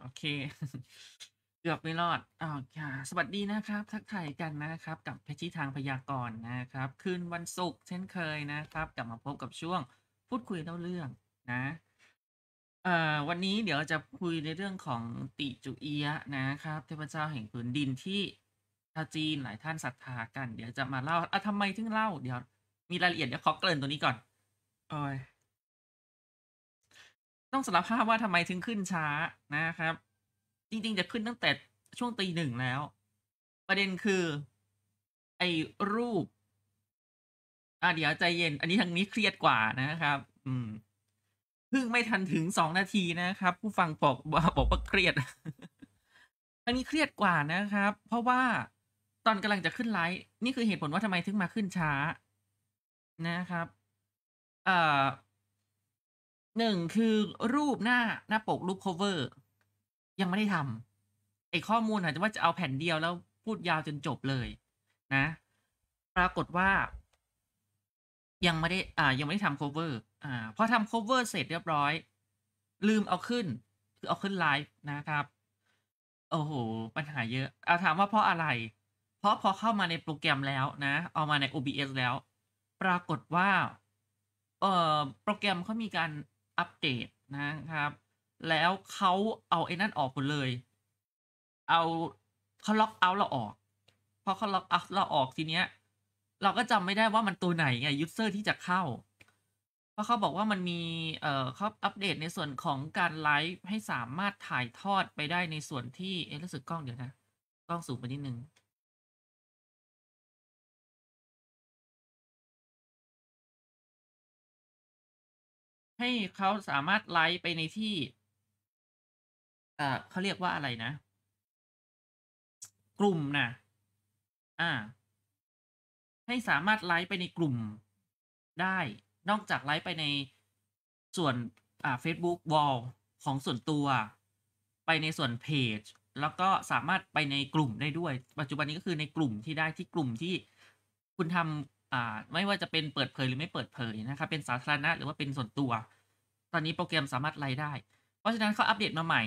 โอเค เกือบไม่รอดอ๋อค่ะสวัสดีนะครับ ทักทายกันนะครับ กับเพชรทางพยากรณ์นะครับ คืนวันศุกร์เช่นเคยนะครับ กลับมาพบกับช่วงพูดคุยเล่าเรื่องนะเอ่อวันนี้เดี๋ยวจะคุยในเรื่องของติจุเอีย นะครับ เทพเจ้าแห่งผืนดินที่ชาวจีนหลายท่านศรัทธากัน เดี๋ยวจะมาเล่าอ่ะทำไมถึงเล่า เดี๋ยวมีรายละเอียดเดี๋ยวขอเกริ่นตัวนี้ก่อนโอ้ยต้องสารภาพว่าทำไมถึงขึ้นช้านะครับ จริงๆจะขึ้นตั้งแต่ช่วงตีหนึ่งแล้ว ประเด็นคือ ไอ้รูปอ่ะเดี๋ยวใจเย็นอันนี้ทางนี้เครียดกว่านะครับ อืมเพิ่งไม่ทันถึงสองนาทีนะครับผู้ฟังบอกบอกว่าเครียดอันนี้เครียดกว่านะครับ เพราะว่าตอนกำลังจะขึ้นไลฟ์นี่คือเหตุผลว่าทำไมถึงมาขึ้นช้า นะครับ เอ่อหนึ่งคือรูปหน้าหน้าปกรูป cover ยังไม่ได้ทำไอข้อมูลอาจจะว่าจะเอาแผ่นเดียวแล้วพูดยาวจนจบเลยนะ ปรากฏว่า ยังไม่ได้อ่ายังไม่ได้ทำ cover อ่าพอทำ cover เสร็จเรียบร้อย ลืมเอาขึ้น คือเอาขึ้นไลฟ์นะครับ โอ้โห ปัญหาเยอะ เอาถามว่าเพราะอะไร เพราะพอเข้ามาในโปรแกรมแล้วนะ เอามาใน OBS แล้ว ปรากฏว่าเอ่อโปรแกรมเขามีการอัปเดตนะครับ แล้วเขาเอาไอ้นั่นออกหมดเลย เอาเขาล็อกเอาเราออกพอเขาล็อกเอาเราออกทีเนี้ย เราก็จำไม่ได้ว่ามันตัวไหนไง ยูเซอร์ที่จะเข้า เพราะเขาบอกว่ามันมีเอ่อเขาอัปเดตในส่วนของการไลฟ์ให้สามารถถ่ายทอดไปได้ในส่วนที่ เอ๊ะรู้สึกกล้องเดี๋ยวนะ กล้องสูงไปนิดนึงให้เขาสามารถไลฟ์ไปในที่เอ่อเขาเรียกว่าอะไรนะ กลุ่มนะอ่าให้สามารถไลฟ์ไปในกลุ่มได้นอกจากไลฟ์ไปในส่วนอ่า Facebook Wall ของส่วนตัว ไปในส่วนเพจ แล้วก็สามารถไปในกลุ่มได้ด้วย ปัจจุบันนี้ก็คือในกลุ่มที่ได้ที่กลุ่มที่คุณทำ่าไม่ว่าจะเป็นเปิดเผยหรือไม่เปิดเผยนะครับเป็นสาธารณะหรือว่าเป็นส่วนตัว ตอนนี้โปรแกรมสามารถไล่ได้ เพราะฉะนั้นเขาอัปเดตมาใหม่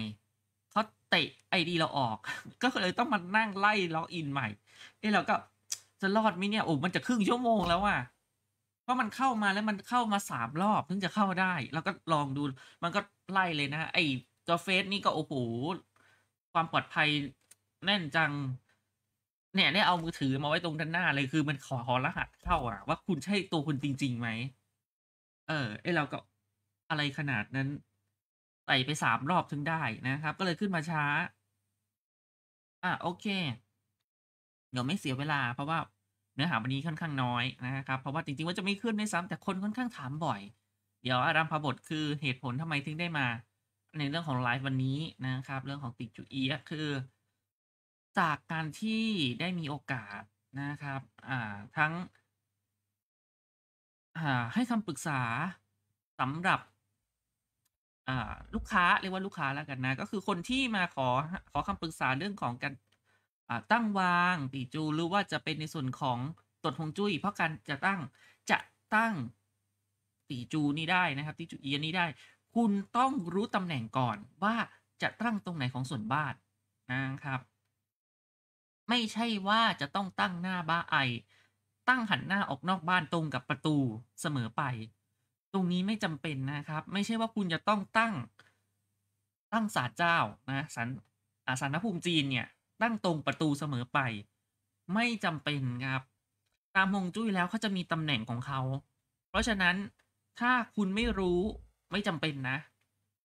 เขาเตะไอดีเราออก ก็เลยต้องมานั่งไล่ล็อกอินใหม่เี้เราก็จะรอดไหมเนี่ยโอ้มันจะครึ่งชั่วโมงแล้วอ่ะเพราะมันเข้ามาแล้วมันเข้ามาสามรอบถึงจะเข้าได้ แล้วก็ลองดูมันก็ไล่เลยนะไอจอเฟสนี่ก็โอ้โหความปลอดภัยแน่นจังเนี่ยเนี่ยเอามือถือมาไว้ตรงด้านหน้าเลยคือมันขอขอรหัสเข้าอ่ะว่าคุณใช่ตัวคุณจริง ๆ ไหม เออไอเราก็ อะไรขนาดนั้น ใส่ไปสามรอบถึงได้นะครับ ก็เลยขึ้นมาช้า อ่ะโอเค เดี๋ยวไม่เสียเวลาเพราะว่าเนื้อหาวันนี้ค่อนข้างน้อยนะครับ เพราะว่าจริงๆว่าจะไม่ขึ้นด้วยซ้ำ แต่คนค่อนข้างถามบ่อยเดี๋ยวอารามพบทคือเหตุผลทำไมถึงได้มา ในเรื่องของไลฟ์วันนี้นะครับ เรื่องของติดจุเอียคือจากการที่ได้มีโอกาสนะครับอ่าทั้งอ่าให้คำปรึกษาสำหรับอ่าลูกค้าเรียกว่าลูกค้าแล้วกันนะ ก็คือคนที่มาขอขอคำปรึกษาเรื่องของการอ่าตั้งวางตีจูหรือว่าจะเป็นในส่วนของตดหงจุ้ย เพราะการจะตั้งจะตั้งตีจูนี้ได้นะครับ ตีจูเอียนี้ได้ คุณต้องรู้ตำแหน่งก่อนว่าจะตั้งตรงไหนของส่วนบ้านนะครับไม่ใช่ว่าจะต้องตั้งหน้าบ้าไอตั้งหันหน้าออกนอกบ้านตรงกับประตูเสมอไป ตรงนี้ไม่จำเป็นนะครับ ไม่ใช่ว่าคุณจะต้องตั้งตั้งศาลเจ้านะศาลอาสานภูมิจีนเนี่ย ตั้งตรงประตูเสมอไป ไม่จำเป็นครับ ตามฮงจุ้ยแล้วเขาจะมีตำแหน่งของเขาเพราะฉะนั้นถ้าคุณไม่รู้ไม่จำเป็นนะ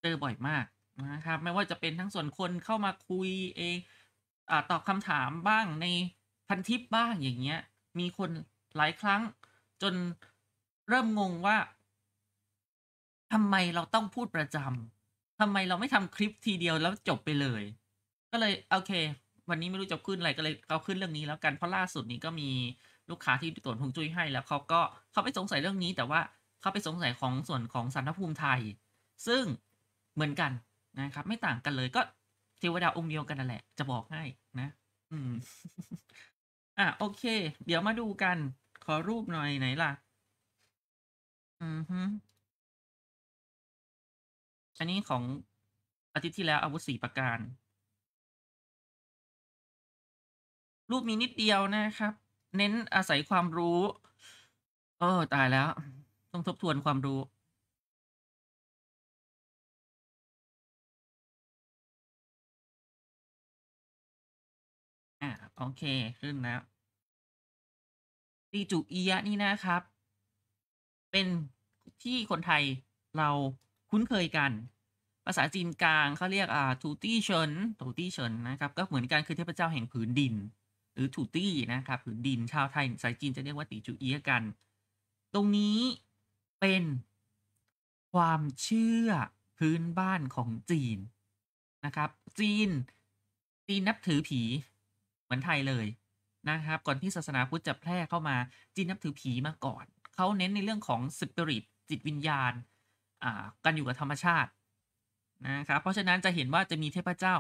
เจอบ่อยมากนะครับ ไม่ว่าจะเป็นทั้งส่วนคนเข้ามาคุยเองอตอบคำถามบ้างในพันทิปบ้างอย่างเงี้ย มีคนหลายครั้ง จนเริ่มงงว่าทำไมเราต้องพูดประจำทำไมเราไม่ทำคลิปทีเดียวแล้วจบไปเลย ก็เลย โอเค วันนี้ไม่รู้จะขึ้นอะไรก็เลยเอาขึ้นเรื่องนี้แล้วกัน เพราะล่าสุดนี้ก็มีลูกค้าที่ตรวจหงจุ้ยให้แล้วเขาก็เขาไปสงสัยเรื่องนี้ แต่ว่าเขาไปสงสัยของส่วนของสันทภูมิไทย ซึ่งเหมือนกันนะครับ ไม่ต่างกันเลยก็เทวดาองค์เดียวกันนั่นแหละ จะบอกให้นะ อืม อ่ะ โอเค เดี๋ยวมาดูกัน ขอรูปหน่อยไหนล่ะ อือฮึอันนี้ของอาทิตย์ที่แล้ว อาวุธสี่ประการ รูปมีนิดเดียวนะครับ เน้นอาศัยความรู้เออตายแล้ว ต้องทบทวนความรู้โอเคขึ้น แล้ว ตีจุอียะนี่ นะครับ เป็นที่คนไทยเราคุ้นเคยกัน ภาษาจีนกลางเขาเรียกอ่าทูตี้เฉินทูตี้เฉินนะครับ ก็เหมือนกัน คือเทพเจ้าแห่งผืนดิน หรือทูตี้นะครับ ผืนดินชาวไทยสายจีนจะเรียกว่าตีจุเอียกัน ตรงนี้เป็นความเชื่อพื้นบ้านของจีนนะครับ จีนจีนนับถือผีเหมือนไทยเลยนะครับก่อนที่ศาสนาพุทธจะแพร่เข้ามาจีนนับถือผีมาก่อน เขาเน้นในเรื่องของสปิริต จิตวิญญาณกันอยู่กับธรรมชาตินะครับเพราะฉะนั้นจะเห็นว่าจะมีเทพเจ้า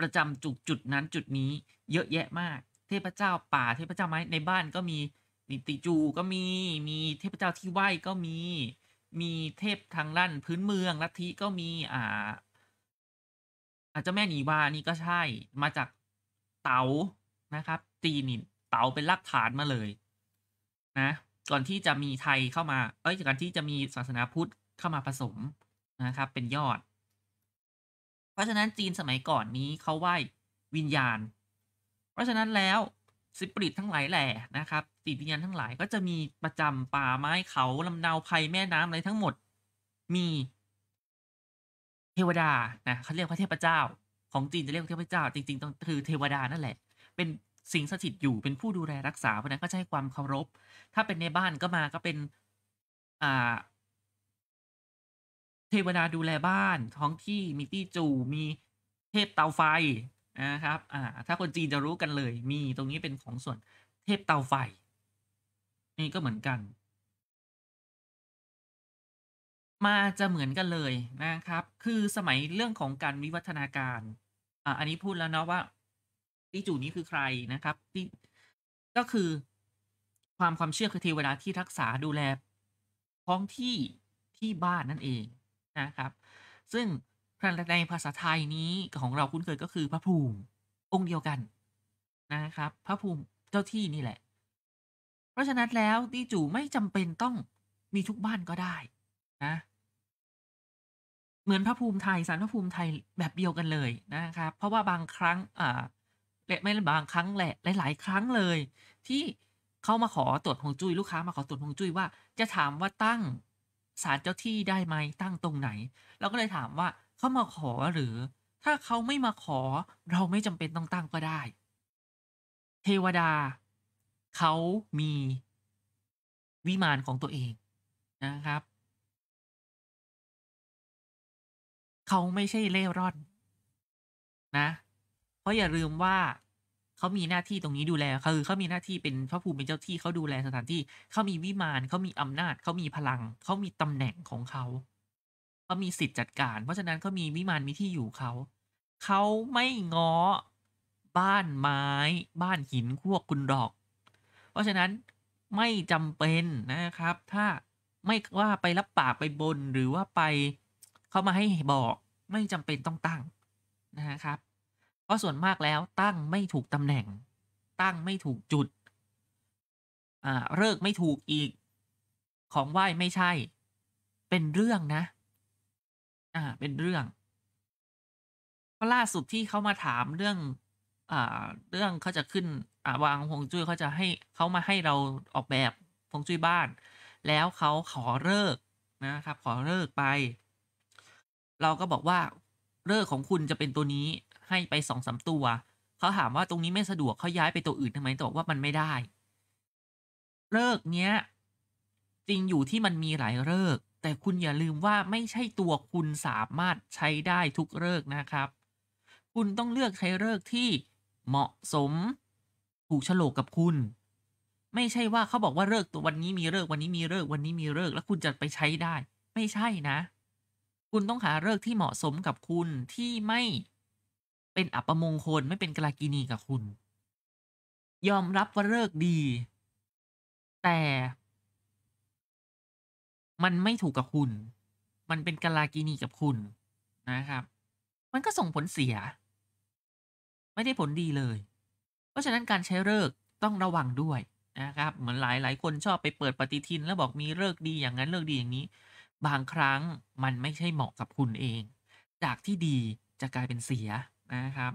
ประจำจุดจุดนั้นจุดนี้เยอะแยะมาก เทพเจ้า ป่าเทพเจ้าไม้ในบ้านก็มีมีติจูก็มีมีเทพเจ้าที่ไหว้ก็มีมีเทพทางลั่นพื้นเมืองลัทธิก็มีอ่าอาจจะแม่หนีวานี่ก็ใช่มาจากเตา๋านะครับจีนนี่เต๋าเป็นรากฐานมาเลยนะก่อนที่จะมีไทยเข้ามาเอ้ยก่อนที่จะมีศาสนาพุทธเข้ามาผสมนะครับเป็นยอด เพราะฉะนั้นจีนสมัยก่อนนี้เขาไหว้วิญญาณ เพราะฉะนั้นแล้วสิปิริตทั้งหลายแหล่นะครับสิตวิญญาณทั้งหลายก็จะมีประจำป่าไม้เขาลำเนาภัยแม่น้ำอะไรทั้งหมด มีเทวดานะเขาเรียกพระเทพเจ้า ของจีนจะเรียกเทพเจ้าจริงๆต้องคือเทวดานั่นแหละเป็นสิ่งสถิตอยู่เป็นผู้ดูแลรักษาเพราะนั้นก็จะให้ความเคารพ ถ้าเป็นในบ้านก็มาก็เป็นอ่าเทวดาดูแลบ้าน ท้องที่มีตี้จูมีเทพเตาไฟนะครับอ่าถ้าคนจีนจะรู้กันเลย มีตรงนี้เป็นของส่วนเทพเตาไฟ นี่ก็เหมือนกัน มาจะเหมือนกันเลยนะครับ คือสมัยเรื่องของการวิวัฒนาการอ่าอันนี้พูดแล้วเนาะว่าตีจูนี้ คือ ใครนะครับที่ก็คือความความเชื่อคือเทวดา ที่รักษาดูแลท้องที่ที่บ้าน นั่นเองนะครับ ซึ่งในภาษาไทยนี้ของเรา คุ้นเคยก็คือพระภูมิองค์เดียวกันนะครับ พระภูมิเจ้าที่นี่แหละ เพราะฉะนั้นแล้วตีจูไม่ จำเป็นต้องมีทุกบ้านก็ได้นะเหมือนพระภูมิไทยสารพระภูมิไทยแบบเดียวกันเลยนะครับ เพราะว่าบางครั้งอ่าและไม่บางครั้งแหละ หลายๆครั้งเลย ที่เขามาขอตรวจหงจุ้ยลูกค้ามาขอตรวจหงจุ้ยว่า จะถามว่าตั้งศาลเจ้าที่ได้ไหมตั้งตรงไหน เราก็เลยถามว่าเขามาขอหรือ ถ้าเขาไม่มาขอ เราไม่จำเป็นต้องตั้งก็ได้ เทวดา เขามี วิมานของตัวเองนะครับเขาไม่ใช่เล่ร่อน นะเพราะอย่าลืมว่าเขามีหน้าที่ตรงนี้ดูแลคือเขามีหน้าที่เป็นพระภูมิเป็นเจ้าที่เขาดูแลสถานที่เขามีวิมานเขามีอำนาจเขามีพลังเขามีตำแหน่งของเขาเขามีสิทธิ์จัดการ เพราะฉะนั้นเขามีวิมานมีที่อยู่เขาเขาไม่ง้อบ้านไม้บ้านหินพวกคุณดอก เพราะฉะนั้นไม่จำเป็นนะครับ ถ้า ไม่ว่าไปรับปากไปบนหรือว่าไปเขามาให้บอก ไม่จำเป็นต้องตั้งนะครับราะส่วนมากแล้วตั้งไม่ถูกตำแหน่ง ตั้งไม่ถูกจุดอ่าเลิกไม่ถูกอีกของไหว้ไม่ใช่ เป็นเรื่องนะอ่าเป็นเรื่องก็ล่าสุดที่เขามาถามเรื่องอ่าเรื่องเขาจะขึ้นอ่าวางฮวงจุ้ยเขาจะให้เขามาให้เราออกแบบฮวงจุ้ยบ้าน แล้วเขาขอเลิกนะครับ ขอเลิกไป เราก็บอกว่าเลิกของคุณจะเป็นตัวนี้ให้ไปสองสามตัว เขาถามว่าตรงนี้ไม่สะดวกเขาย้ายไปตัวอื่นทำไมตอบว่ามันไม่ได้เลิกเนี้ยจริงอยู่ที่มันมีหลายเลิกแต่คุณอย่าลืมว่าไม่ใช่ตัวคุณสามารถใช้ได้ทุกเลิกนะครับ คุณต้องเลือกใช้เลิกที่เหมาะสม ถูกฉลกกับคุณ ไม่ใช่ว่าเขาบอกว่าเลิกตัววันนี้มีเลิกวันนี้มีเลิกวันนี้มีเลิกแล้วคุณจะไปใช้ได้ ไม่ใช่นะ คุณต้องหาเลิกที่เหมาะสมกับคุณที่ไม่เป็นอัปมงคลไม่เป็นกลากินีกับคุณ ยอมรับว่าเลิกดี แต่ มันไม่ถูกกับคุณ มันเป็นกลากินีกับคุณนะครับ มันก็ส่งผลเสีย ไม่ได้ผลดีเลย เพราะฉะนั้นการใช้เลิกต้องระวังด้วยนะครับ เหมือนหลายหลายคนชอบไปเปิดปฏิทิน แล้วบอกมีเลิกดีอย่างนั้น เลิกดีอย่างนี้ บางครั้งมันไม่ใช่เหมาะกับคุณเอง จากที่ดีจะกลายเป็นเสียนะครับ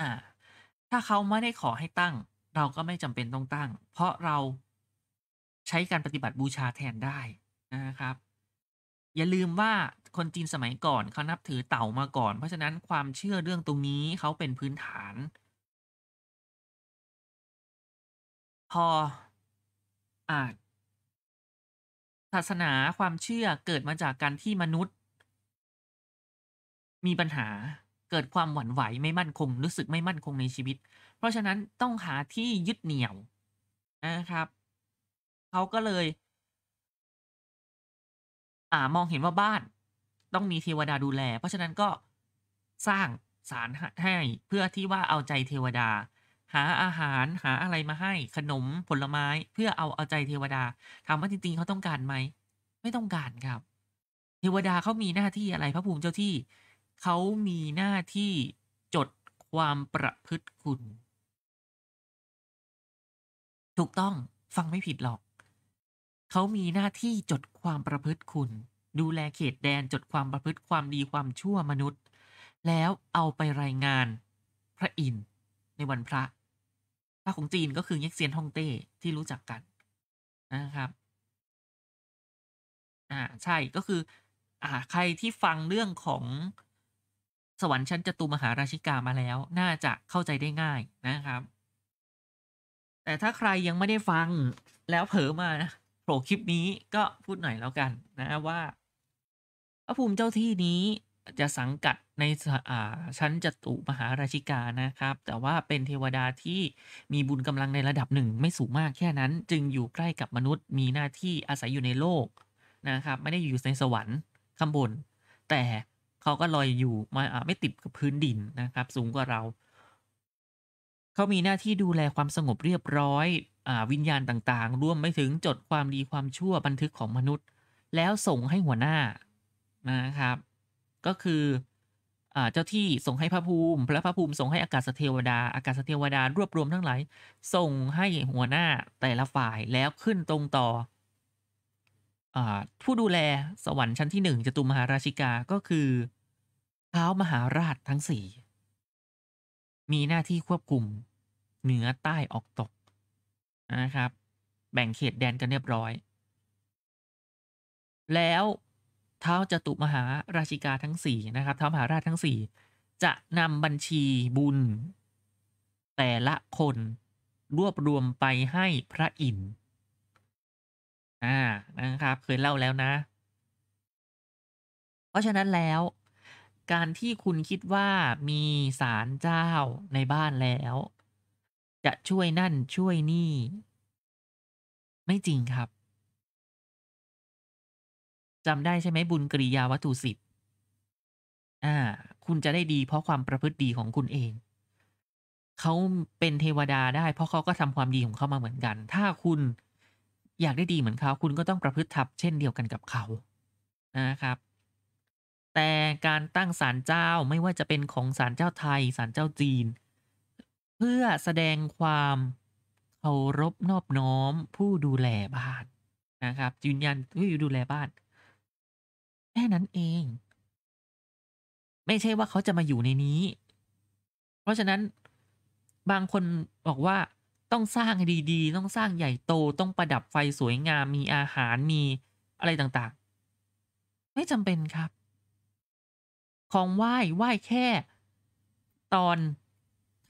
อ่าถ้าเขาไม่ได้ขอให้ตั้งเราก็ไม่จำเป็นต้องตั้ง เพราะเราใช้การปฏิบัติบูชาแทนได้นะครับ อย่าลืมว่าคนจีนสมัยก่อนเขานับถือเต่ามาก่อน เพราะฉะนั้นความเชื่อเรื่องตรงนี้เขาเป็นพื้นฐาน พออาศาสนาความเชื่อเกิดมาจากการที่มนุษยมีปัญหาเกิดความหวั่นไหวไม่มั่นคง รู้สึกไม่มั่นคงในชีวิต เพราะฉะนั้นต้องหาที่ยึดเหนี่ยวนะครับเขาก็เลยอ่ามองเห็นว่าบ้านต้องมีเทวดาดูแล เพราะฉะนั้นก็สร้างสารให้ เพื่อที่ว่าเอาใจเทวดา หาอาหารหาอะไรมาให้ ขนมผลไม้เพื่อเอาเอาใจเทวดาถามว่าจริงๆเขาต้องการไหม ไม่ต้องการครับ เทวดาเขามีหน้าที่อะไรพระภูมิเจ้าที่เขามีหน้าที่จดความประพฤติคุณ ถูกต้องฟังไม่ผิดหรอก เขามีหน้าที่จดความประพฤติคุณ ดูแลเขตแดนจดความประพฤติความดีความชั่วมนุษย์ แล้วเอาไปรายงานพระอินทร์ในวันพระพระของจีนก็คือเง็กเซียนฮ่องเต้ที่รู้จักกันนะครับอ่าใช่ก็คืออ่าใครที่ฟังเรื่องของสวรรค์ชั้นจตุมหาราชิกามาแล้ว น่าจะเข้าใจได้ง่ายนะครับ แต่ถ้าใครยังไม่ได้ฟังแล้วเผลอมานะโผล่คลิปนี้ก็พูดหน่อยแล้วกันนะว่าพระภูมิเจ้าที่นี้จะสังกัดในชั้นจตุมหาราชิกานะครับ แต่ว่าเป็นเทวดาที่มีบุญกำลังในระดับหนึ่งไม่สูงมากแค่นั้น จึงอยู่ใกล้กับมนุษย์ มีหน้าที่อาศัยอยู่ในโลกนะครับ ไม่ได้อยู่ในสวรรค์ข้างบน แต่เขาก็ลอยอยู่ไม่ไม่ติดกับพื้นดินนะครับ สูงกว่าเรา เขามีหน้าที่ดูแลความสงบเรียบร้อยอวิญญาณต่าง ๆ รวมไปถึงจดความดีความชั่วบันทึกของมนุษย์ แล้วส่งให้หัวหน้านะครับ ก็คือเจ้าที่ส่งให้พระภูมิ พระพระภูมิส่งให้อากาศเทวดา อากาศเทวดา รวบรวมทั้งหลายส่งให้หัวหน้าแต่ละฝ่ายแล้วขึ้นตรงต่อผู้ดูแลสวรรค์ชั้นที่หนึ่งจตุมหาราชิกา ก็คือ เท้ามหาราชทั้งสี่ มีหน้าที่ควบคุมเหนือใต้ออกตกนะครับ แบ่งเขตแดนกันเรียบร้อย แล้วเท้าจตุมหาราชิกาทั้งสี่นะครับเท้ามหาราชทั้งสี่จะนำบัญชีบุญ แต่ละคนรวบรวมไปให้พระอินทร์อานะครับเคยเล่าแล้วนะ เพราะฉะนั้นแล้ว การที่คุณคิดว่ามีสารเจ้าในบ้านแล้ว จะช่วยนั่นช่วยนี่ ไม่จริงครับจำได้ใช่ไหมบุญกิริยาวัตถุสิบอ่า คุณจะได้ดีเพราะความประพฤติดีของคุณเอง เขาเป็นเทวดาได้ เพราะเขาก็ทำความดีของเขามาเหมือนกัน ถ้าคุณอยากได้ดีเหมือนเขาคุณก็ต้องประพฤติทับเช่นเดียวกันกับเขา นะครับ แต่การตั้งศาลเจ้าไม่ว่าจะเป็นของศาลเจ้าไทยศาลเจ้าจีน เพื่อแสดงความเคารพนอบน้อม ผู้ดูแลบ้านนะครับยืนยันผู้ดูแลบ้านแค่นั้นเอง ไม่ใช่ว่าเขาจะมาอยู่ในนี้ เพราะฉะนั้นบางคนบอกว่าต้องสร้างดีๆ ต้องสร้างใหญ่โต ต้องประดับไฟสวยงาม มีอาหาร มีอะไรต่างๆ ไม่จำเป็นครับ ของไหว้ไหว้แค่ตอน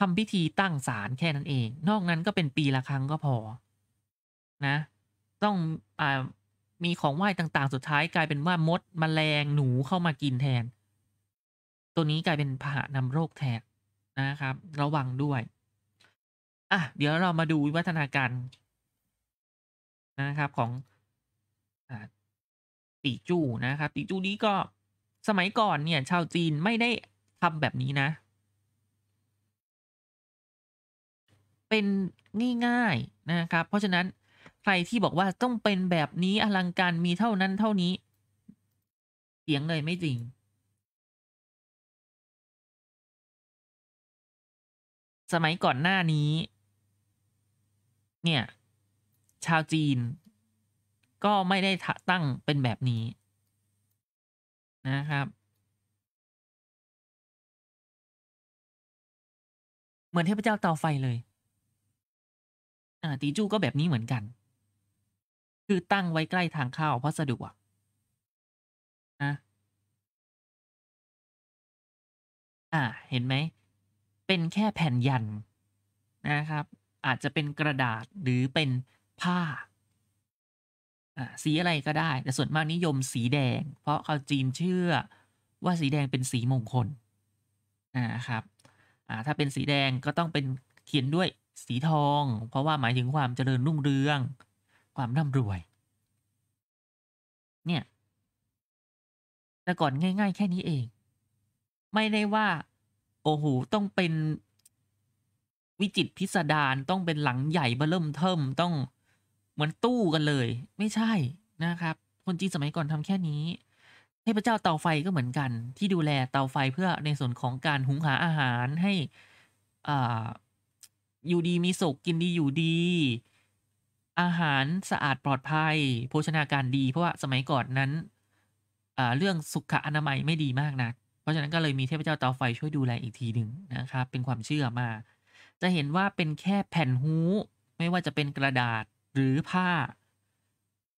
ทำพิธีตั้งศาลแค่นั้นเอง นอกนั้นก็เป็นปีละครั้งก็พอ นะ ต้องอ่ามีของไหว้ต่างๆ สุดท้ายกลายเป็นว่ามดมแมลงหนูเข้ามากินแทน ตัวนี้กลายเป็นพาหะนำโรคแทนนะครับ ระวังด้วยอ่ะเดี๋ยวเรามาดูวิวัฒนาการนะครับของตีจู้นะครับตีจู้นี้ก็สมัยก่อนเนี่ยชาวจีนไม่ได้ทำแบบนี้นะ เป็นง่ายๆนะครับ เพราะฉะนั้นใครที่บอกว่าต้องเป็นแบบนี้อลังการมีเท่านั้นเท่านี้ เสียงเลยไม่จริง สมัยก่อนหน้านี้เนี่ย ชาวจีนก็ไม่ได้ตั้งเป็นแบบนี้ นะครับ เหมือนเทพเจ้าเตาไฟเลยอ่าตีจู้ก็แบบนี้เหมือนกัน คือตั้งไว้ใกล้ทางเข้าเพราะสะดวกนะ อ่าเห็นไหมเป็นแค่แผ่นยันนะครับอาจจะเป็นกระดาษหรือเป็นผ้า สีอะไรก็ได้ แต่ส่วนมากนิยมสีแดง เพราะเขาจีนเชื่อว่าสีแดงเป็นสีมงคลนะครับถ้าเป็นสีแดงก็ต้องเป็นเขียนด้วยสีทอง เพราะว่าหมายถึงความเจริญรุ่งเรืองความร่ำรวยเนี่ยแต่ก่อนง่ายๆแค่นี้เอง ไม่ได้ว่าโอ้โหต้องเป็นวิจิตพิสดารต้องเป็นหลังใหญ่เบเิ่มเทิมต้องเหมือนตู้กันเลยไม่ใช่นะครับ คนจีนสมัยก่อนทำแค่นี้ เทพเจ้าเตาไฟก็เหมือนกัน ที่ดูแลเตาไฟเพื่อในส่วนของการหุงหาอาหารให้อ่าอยู่ดีมีสุขกินดีอยู่ดี อาหารสะอาดปลอดภัย โภชนาการดีเพราะว่าสมัยก่อนนั้นเรื่องสุขอนามัยไม่ดีมากนะักเพราะฉะนั้นก็เลยมีเทพเจ้าเตาไฟช่วยดูแลอีกทีหนึ่งนะครับ เป็นความเชื่อมาจะเห็นว่าเป็นแค่แผ่นหูไม่ว่าจะเป็นกระดาษหรือผ้า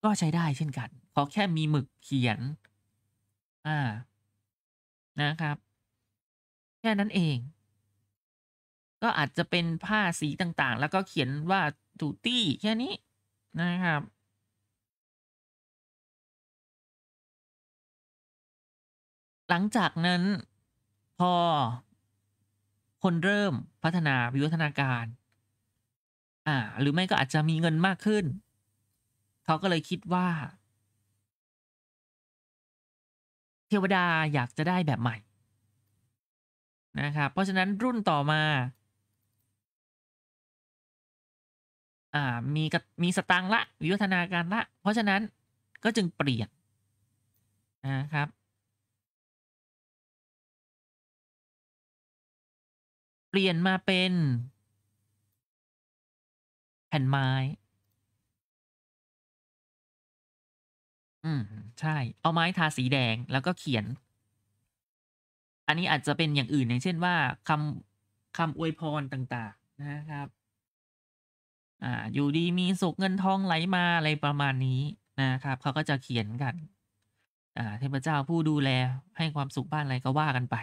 ก็ใช้ได้เช่นกันขอแค่มีหมึกเขียน อ่า นะครับ แค่นั้นเอง ก็อาจจะเป็นผ้าสีต่างๆ แล้วก็เขียนว่าตูตี้แค่นี้นะครับ หลังจากนั้นพอคนเริ่มพัฒนาวิวัฒนาการอ่าหรือไม่ก็อาจจะมีเงินมากขึ้น เขาก็เลยคิดว่า เทวดาอยากจะได้แบบใหม่ นะครับ เพราะฉะนั้นรุ่นต่อมาอ่ามีมีสตังละ วิวัฒนาการละ เพราะฉะนั้นก็จึงเปลี่ยนนะครับเปลี่ยนมาเป็น แผ่นไม้ อืมใช่ เอาไม้ทาสีแดงแล้วก็เขียน อันนี้อาจจะเป็นอย่างอื่นอย่างเช่นว่าคำคำอวยพรต่างๆนะครับอ่าอยู่ดีมีสุขเงินทองไหลมาอะไรประมาณนี้นะครับ เขาก็จะเขียนกัน อ่าเทพเจ้าผู้ดูแล ให้ความสุขบ้านอะไรก็ว่ากันไป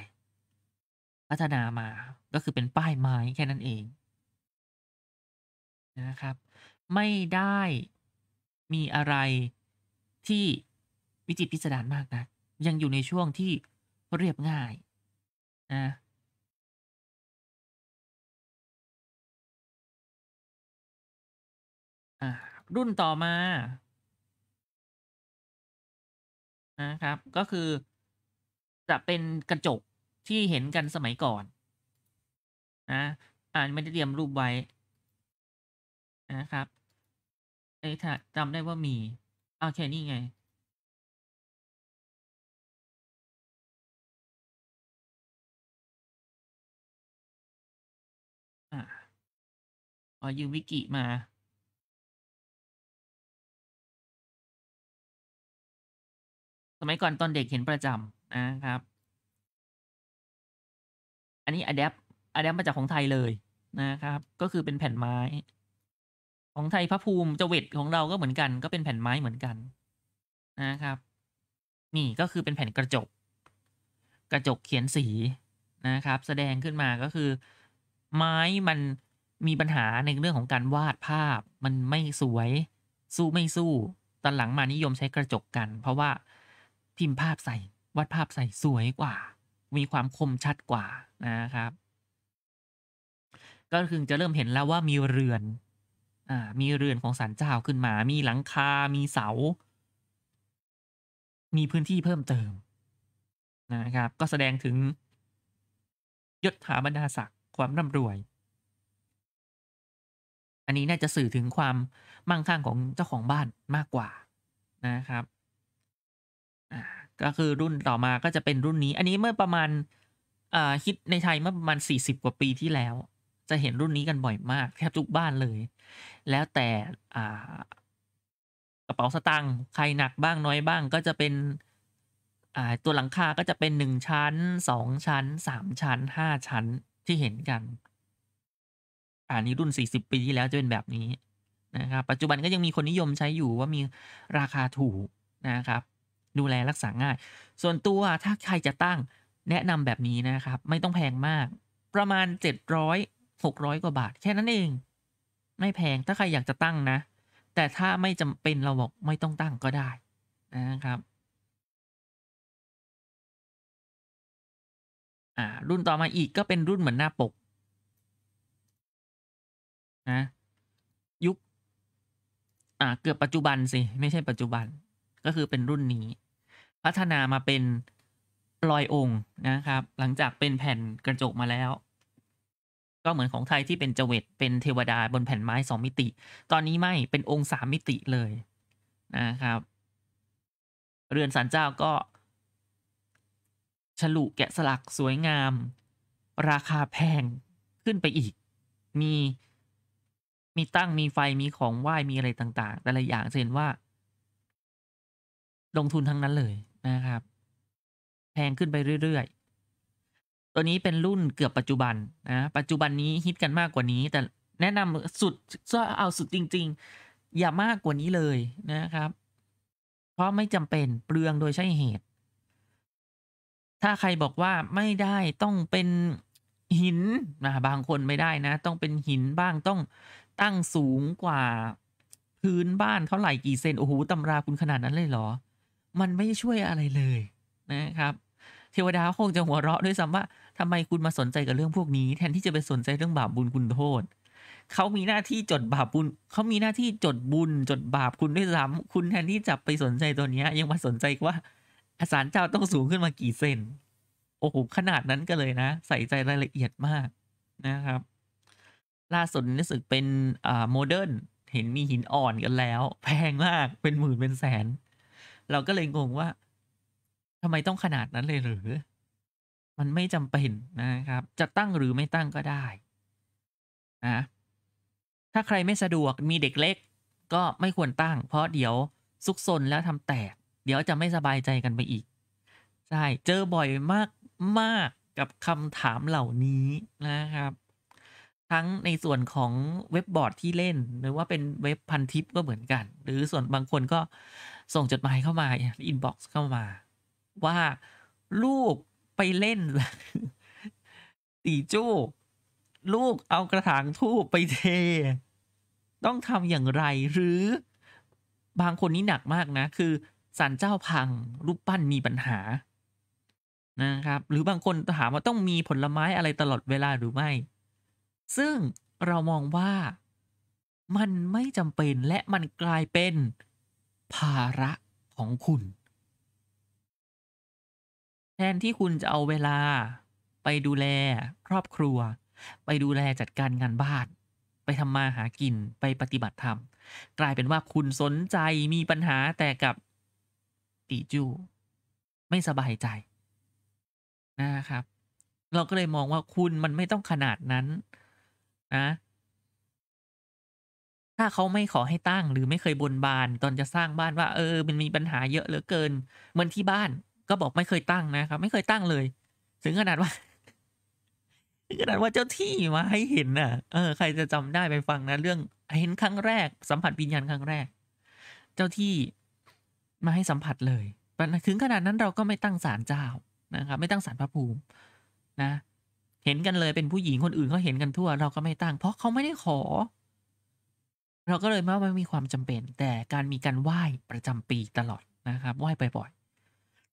พัฒนามา ก็คือเป็นป้ายไม้แค่นั้นเอง นะครับ ไม่ได้มีอะไรที่วิจิตพิสดารมากนะ ยังอยู่ในช่วงที่เรียบง่ายนะรุ่นต่อมา นะครับ ก็คือจะเป็นกระจกที่เห็นกันสมัยก่อนนะอ่านไม่ได้เตรียมรูปไว้นะครับเอ้ถ้าจำได้ว่ามี โอเค นี่ไง อ่อยืมวิกิมา สมัยก่อนตอนเด็กเห็นประจำนะครับอันนี้อะแดปอะแดปมาจากของไทยเลยนะครับ ก็คือเป็นแผ่นไม้ ของไทยพระภูมิจเวตของเราก็เหมือนกันก็เป็นแผ่นไม้เหมือนกันนะครับ นี่ก็คือเป็นแผ่นกระจก กระจกเขียนสีนะครับ แสดงขึ้นมาก็คือ ไม้มันมีปัญหาในเรื่องของการวาดภาพ มันไม่สวย สู้ไม่สู้ตอนหลังมานิยมใช้กระจกกัน เพราะว่า พิมพ์ภาพใส่วาดภาพใส่สวยกว่า มีความคมชัดกว่านะครับ ก็คือจะเริ่มเห็นแล้วว่ามีเรือนอ่ามีเรือนของสันเจ้าขึ้นมา มีหลังคา มีเสา มีพื้นที่เพิ่มเติมนะครับ ก็แสดงถึงยศถาบรรดาศักดิ์ความร่ำรวยอันนี้น่าจะสื่อถึงความมั่งคั่งของเจ้าของบ้านมากกว่านะครับอ่าก็คือรุ่นต่อมาก็จะเป็นรุ่นนี้อันนี้เมื่อประมาณฮิตในไทยเมื่อประมาณ 40 กว่าปีที่แล้ว จะเห็นรุ่นนี้กันบ่อยมากแทบทุกบ้านเลย แล้วแต่กระเป๋าสตางค์ใครหนักบ้างน้อยบ้างก็จะเป็น ตัวหลังคาก็จะเป็นหนึ่งชั้นสองชั้นสามชั้นห้าชั้นที่เห็นกันอันนี้รุ่น 40 ปีที่แล้วจะเป็นแบบนี้นะครับปัจจุบันก็ยังมีคนนิยมใช้อยู่ว่ามีราคาถูกนะครับ ดูแลรักษาง่าย ส่วนตัวถ้าใครจะตั้งแนะนำแบบนี้นะครับไม่ต้องแพงมาก ประมาณ 700 600กว่าบาท แค่นั้นเองไม่แพงถ้าใครอยากจะตั้งนะ แต่ถ้าไม่จำเป็นเราบอกไม่ต้องตั้งก็ได้นะครับ่ารุ่นต่อมาอีกก็เป็นรุ่นเหมือนหน้าปกนะยุคอ่าเกือบปัจจุบันสิ ไม่ใช่ปัจจุบันก็คือเป็นรุ่นนี้ พัฒนามาเป็นลอยองค์นะครับ หลังจากเป็นแผ่นกระจกมาแล้ว ก็เหมือนของไทยที่เป็นจเวตเป็นเทวดาบนแผ่นไม้สองมิติ ตอนนี้ไม่เป็นองค์สามมิติเลยนะครับ เรือนสันเจ้าก็ ฉลุแกะสลักสวยงาม ราคาแพงขึ้นไปอีก มีมีตั้งมีไฟมีของไหว้มีอะไรต่างๆ แต่ละอย่างเห็นว่า ลงทุนทั้งนั้นเลยนะครับแพงขึ้นไปเรื่อย ๆ ตัวนี้เป็นรุ่นเกือบปัจจุบันนะ ปัจจุบันนี้ฮิตกันมากกว่านี้ แต่แนะนำสุดกเอาสุดจริง ๆ อย่ามากกว่านี้เลยนะครับ เพราะไม่จำเป็นเปลืองโดยใช่เหตุ ถ้าใครบอกว่าไม่ได้ต้องเป็นหินนะ บางคนไม่ได้นะ ต้องเป็นหินบ้างต้องตั้งสูงกว่าพื้นบ้านเท่าไหร่กี่เซน โอ้โหตำราคุณขนาดนั้นเลยเหรอ มันไม่ช่วยอะไรเลยนะครับเทวดาคงจะหัวเราะด้วยซ้ำว่าทำไมคุณมาสนใจกับเรื่องพวกนี้แทนที่จะไปสนใจเรื่องบาปบุญคุณโทษ เขามีหน้าที่จดบาปบุญ เขามีหน้าที่จดบุญ จดบาปคุณด้วยซ้ำ คุณแทนที่จะไปสนใจตัวนี้ ยังมาสนใจว่า อาสารเจ้าต้องสูงขึ้นมากี่เซนโอ้โห ขนาดนั้นก็เลยนะ ใส่ใจรายละเอียดมากนะครับ ล่าสุดรู้สึกเป็นอ่าโมเดิร์นเห็นมีหินอ่อนกันแล้ว แพงมากเป็นหมื่นเป็นแสน เราก็เลยงงว่าทำไมต้องขนาดนั้นเลยหรือ มันไม่จำเป็นนะครับ จะตั้งหรือไม่ตั้งก็ได้นะ ถ้าใครไม่สะดวกมีเด็กเล็กก็ไม่ควรตั้ง เพราะเดี๋ยวซุกซนแล้วทำแตก เดี๋ยวจะไม่สบายใจกันไปอีก ใช่ เจอบ่อยมากมากกับคำถามเหล่านี้นะครับ ทั้งในส่วนของเว็บบอร์ดที่เล่น หรือว่าเป็นเว็บพันทิปก็เหมือนกัน หรือส่วนบางคนก็ส่งจดหมายเข้ามา อินบ็อกซ์เข้ามาว่าลูกไปเล่น ตีจู้ ลูกเอากระถางทูบไปเท ต้องทำอย่างไรหรือบางคนนี้หนักมากนะ คือสารเจ้าพังรูปปั้นมีปัญหานะครับ หรือบางคนถามว่าต้องมีผลไม้อะไรตลอดเวลาหรือไม่ ซึ่งเรามองว่ามันไม่จำเป็นและมันกลายเป็นภาระของคุณแทนที่คุณจะเอาเวลาไปดูแลครอบครัว ไปดูแลจัดการงานบ้าน ไปทำมาหากินไปปฏิบัติธรรม กลายเป็นว่าคุณสนใจมีปัญหาแต่กับติจูไม่สบายใจ นะครับ เราก็เลยมองว่าคุณมันไม่ต้องขนาดนั้น นะ ถ้าเขาไม่ขอให้ตั้ง หรือไม่เคยบนบาน ตอนจะสร้างบ้านว่า เออมันมีปัญหาเยอะเหลือเกินเหมือนที่บ้านก็บอกไม่เคยตั้งนะครับไม่เคยตั้งเลยถึงขนาดว่าถึงขนาดว่าเจ้าที่มาให้เห็นน่ะเออใครจะจำได้ไปฟังนะ เรื่องเห็นครั้งแรกสัมผัสวิญญาณครั้งแรก เจ้าที่มาให้สัมผัสเลยถึงขนาดนั้นเราก็ไม่ตั้งศาลเจ้านะครับ ไม่ตั้งศาลพระภูมินะ เห็นกันเลยเป็นผู้หญิงคนอื่นเขาเห็นกันทั่ว เราก็ไม่ตั้งเพราะเขาไม่ได้ขอ เราก็เลยไม่มีความจำเป็น แต่การมีการไหว้ประจำปีตลอดนะครับไหว้บ่อย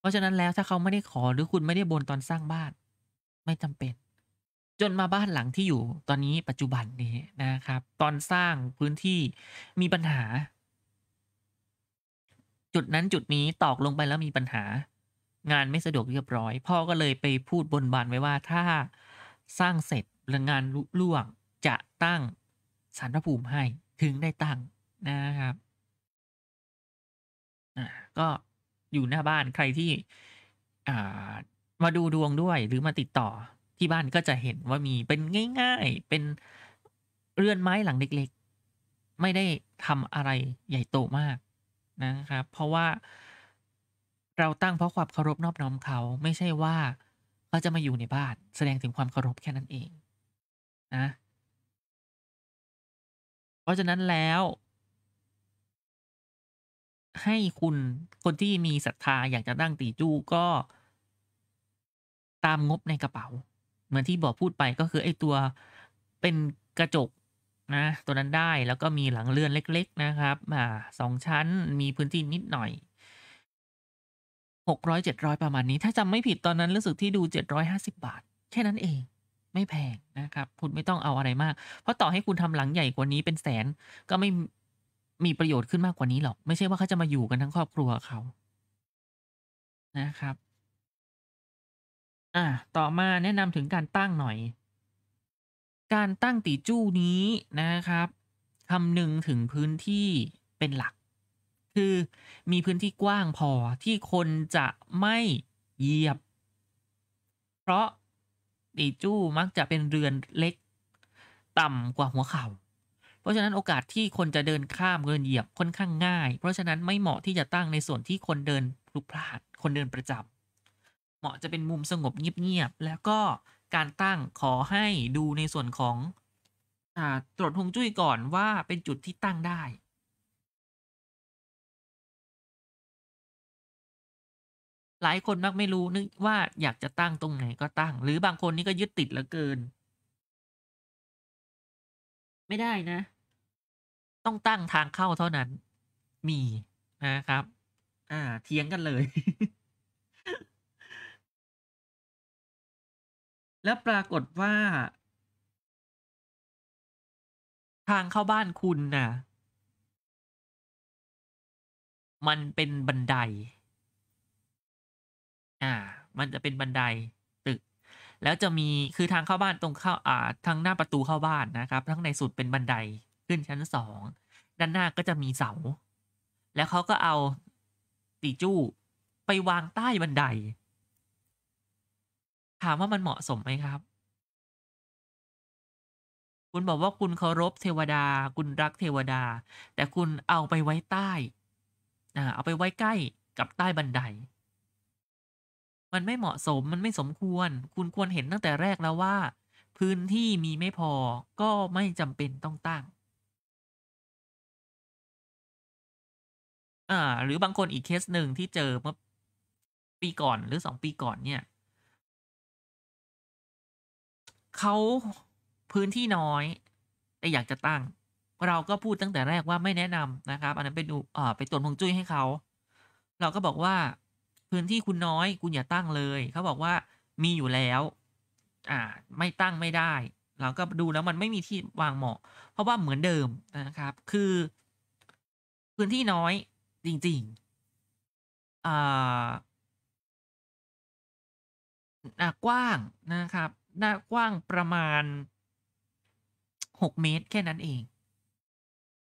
ราะฉะนั้นแล้วถ้าเขาไม่ได้ขอหรือคุณไม่ได้บนตอนสร้างบ้านไม่จำเป็น จนมาบ้านหลังที่อยู่ตอนนี้ปัจจุบันนี้นะครับ ตอนสร้างพื้นที่มีปัญหา จุดนั้นจุดนี้ตอกลงไปแล้วมีปัญหา งานไม่สะดวกเรียบร้อยพ่อก็เลยไปพูดบนบานไว้ว่าถ้าสร้างเสร็จแล้งานลุ่วงจะตั้งสารพภูมิให้ถึงได้ตั้งนะครับก็อยู่หน้าบ้านใครที่อ่ามาดูดวงด้วยหรือมาติดต่อที่บ้านก็จะเห็นว่ามีเป็นง่ายๆ เป็นเรือนไม้หลังเล็กๆ ไม่ได้ทำอะไรใหญ่โตมากนะครับ เพราะว่าเราตั้งเพราะความเคารพนอบน้อมเขาไม่ใช่ว่าเขาจะมาอยู่ในบ้านแสดงถึงความเคารพแค่นั้นเองนะ เพราะฉะนั้นแล้วให้คุณคนที่มีศรัทธาอยากจะตั้งตีจู้ก็ ตามงบในกระเป๋า เหมือนที่บอกพูดไปก็คือ ไอ้ตัวเป็นกระจกนะตัวนั้นได้แล้วก็มีหลังเลื่อนเล็กๆนะครับอ่าสองชั้นมีพื้นที่นิดหน่อยหกร้อยเจ็ดร้อยประมาณนี้ถ้าจำไม่ผิดตอนนั้นรู้สึกที่ดูเจ็ดร้อยห้าสิบาท แค่นั้นเอง ไม่แพงนะครับ คุณไม่ต้องเอาอะไรมาก เพราะต่อให้คุณทำหลังใหญ่กว่านี้เป็นแสนก็ไม่มีประโยชน์ขึ้นมากกว่านี้หรอกไม่ใช่ว่าเขาจะมาอยู่กันทั้งครอบครัวเขา นะครับ อ่ะต่อมาแนะนำถึงการตั้งหน่อย การตั้งตีจู้นี้นะครับคำหนึ่งถึงพื้นที่เป็นหลัก คือมีพื้นที่กว้างพอที่คนจะไม่เหยียบ เพราะตีจู้มักจะเป็นเรือนเล็กต่ำกว่าหัวเขา่าราะฉะนั้นโอกาสที่คนจะเดินข้ามเดินเหยียบค่อนข้างง่าย เพราะฉะนั้นไม่เหมาะที่จะตั้งในส่วนที่คนเดินพลุกพลาดคนเดินประจำเหมาะจะเป็นมุมสงบเงียบๆ แล้วก็การตั้งขอให้ดูในส่วนของตรวจฮงจุ้ยก่อนว่าเป็นจุดที่ตั้งได้ หลายคนมักไม่รู้นึกว่าอยากจะตั้งตรงไหนก็ตั้ง หรือบางคนนี่ก็ยึดติดเหลือเกิน ไม่ได้นะต้องตั้งทางเข้าเท่านั้น มีนะครับ อ่าเทียงกันเลย แล้วปรากฏว่า ทางเข้าบ้านคุณนะ่ะมันเป็นบันได อ่า มันจะเป็นบันได ตึก แล้วจะมีคือทางเข้าบ้านตรงเข้าอ่าทางหน้าประตูเข้าบ้านนะครับ ทั้งในสุดเป็นบันไดขึ้นชั้นสอง ด้านหน้าก็จะมีเสา แล้วเขาก็เอาตีจู้ไปวางใต้บันได ถามว่ามันเหมาะสมไหมครับ คุณ บอกว่าคุณเคารพเทวดา คุณรักเทวดา แต่คุณเอาไปไว้ใต้อ่าเอาไปไว้ใกล้กับใต้บันได มันไม่เหมาะสม มันไม่สมควร คุณควรเห็นตั้งแต่แรกแล้วว่า พื้นที่มีไม่พอก็ไม่จำเป็นต้องตั้งอ่าหรือบางคนอีกเคสหนึ่งที่เจอเมื่อปีก่อนหรือสองปีก่อนเนี่ยเขาพื้นที่น้อย แต่อยากจะตั้งเราก็พูดตั้งแต่แรกว่าไม่แนะนำนะครับอันนั้นไปดูเอ่อไปตรวจฮวงจุ้ยให้เขา เราก็บอกว่าพื้นที่คุณน้อยคุณอย่าตั้งเลยเขาบอกว่ามีอยู่แล้ว อ่าไม่ตั้งไม่ได้ เราก็ดูแล้วมันไม่มีที่วางเหมาะ เพราะว่าเหมือนเดิมนะครับ คือ พื้นที่น้อยจริงๆหน้ากว้างนะครับ หน้ากว้างประมาณ 6 เมตร แค่นั้นเอง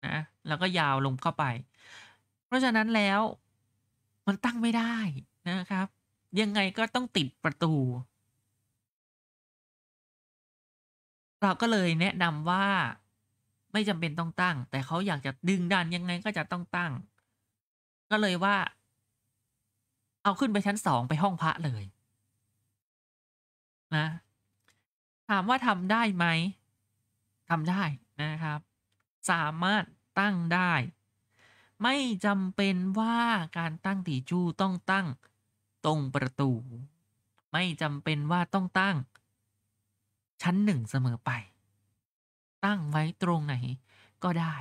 นะ แล้วก็ยาวลงเข้าไป เพราะฉะนั้น แล้วมันตั้งไม่ได้ นะครับ ยังไงก็ต้องติดประตู เราก็เลย แนะนำว่าไม่จำเป็นต้องตั้ง แต่เขาอยากจะดึงดันยังไงก็จะต้องตั้งก็เลยว่าเอาขึ้นไปชั้นสอง ไปห้องพระเลยนะถามว่าทำได้ไหมทำได้นะครับ สามารถตั้งได้ ไม่จำเป็นว่าการตั้งตีจูต้องตั้ง ตรงประตู ไม่จำเป็นว่าต้องตั้ง ชั้นหนึ่งเสมอไป ตั้งไว้ตรงไหน ก็ได้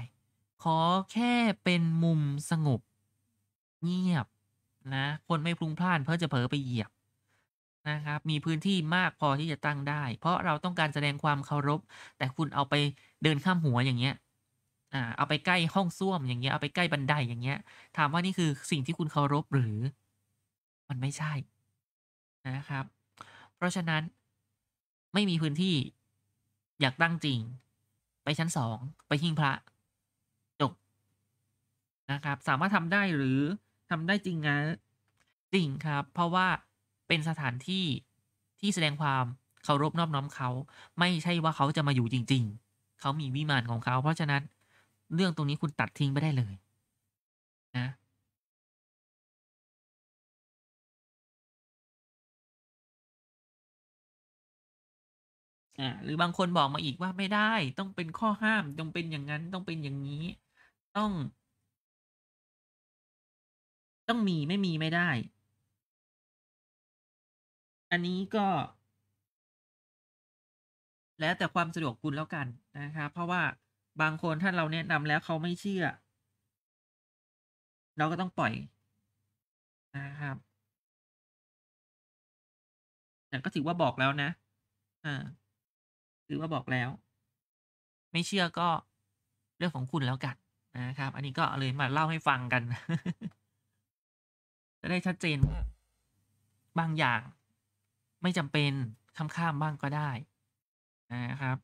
ขอแค่เป็นมุมสงบเงียบนะคนไม่พลุงพล่านเพื่อจะเผลอไปเหยียบนะครับมีพื้นที่มากพอที่จะตั้ง ได้ เพราะเราต้องการแสดงความเคารพ แต่คุณเอาไปเดินข้ามหัวอย่างเงี้ยอ่าเอาไปใกล้ห้องส้วมอย่างเงี้ยเอาไปใกล้บันไดอย่างเงี้ยถามว่านี่คือสิ่งที่คุณเคารพหรือมันไม่ใช่นะครับ เพราะฉะนั้นไม่มีพื้นที่อยากตั้งจริงไปชั้นสองไปหิ้งพระจบนะครับสามารถทำได้หรือทำได้จริงนะจริงครับเพราะว่าเป็นสถานที่ที่แสดงความเคารพนอบน้อมเขาไม่ใช่ว่าเขาจะมาอยู่จริงๆ เขามีวิมานของเขาเพราะฉะนั้นเรื่องตรงนี้คุณตัดทิ้งไปได้เลย นะ่าหรือบางคนบอกมาอีกว่าไม่ได้ต้องเป็นข้อห้าม ต้องเป็นอย่างนั้นต้องเป็นอย่างนี้ต้องต้องมีไม่มีไม่ได้ อันนี้ก็ แล้วแต่ความสะดวกคุณแล้วกันนะครับเพราะว่าบางคนถ้าเราแนะนำแล้วเขาไม่เชื่อ เราก็ต้องปล่อยนะครับ แต่ก็ถือว่าบอกแล้วนะอ่าถือว่าบอกแล้ว ไม่เชื่อก็เรื่องของคุณแล้วกันนะครับ อันนี้ก็เลยมาเล่าให้ฟังกันจะได้ชัดเจนว่าบางอย่างไม่จำเป็นข้ามๆบ้างก็ได้นะครับ